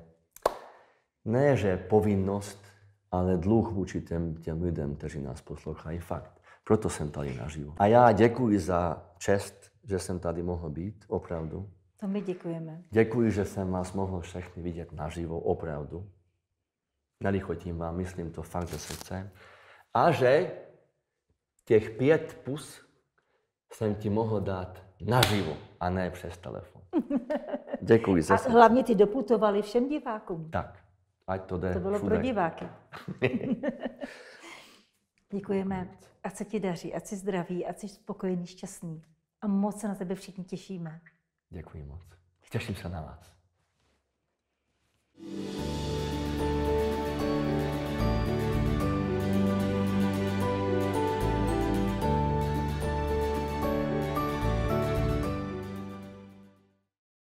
S2: ne že povinnost, ale dluh vůči těm, těm lidem, kteří nás poslouchají, fakt. Proto jsem tady naživo. A já děkuji za čest, že jsem tady mohl být, opravdu. To my děkujeme. Děkuji, že jsem vás mohl všechny vidět naživo, opravdu. Nelichotím vám, myslím to fakt ze srdce. A že těch pět pus jsem ti mohl dát naživo a ne přes telefon. Děkuji za A
S1: hlavně ty doputovali všem divákům.
S2: Tak. Ať to jde To bylo všude. pro diváky.
S1: Děkujeme. A se ti daří, A jsi zdravý, ať jsi spokojený, šťastný. A moc se na tebe všichni těšíme.
S2: Děkuji moc. Těším se na vás. thank you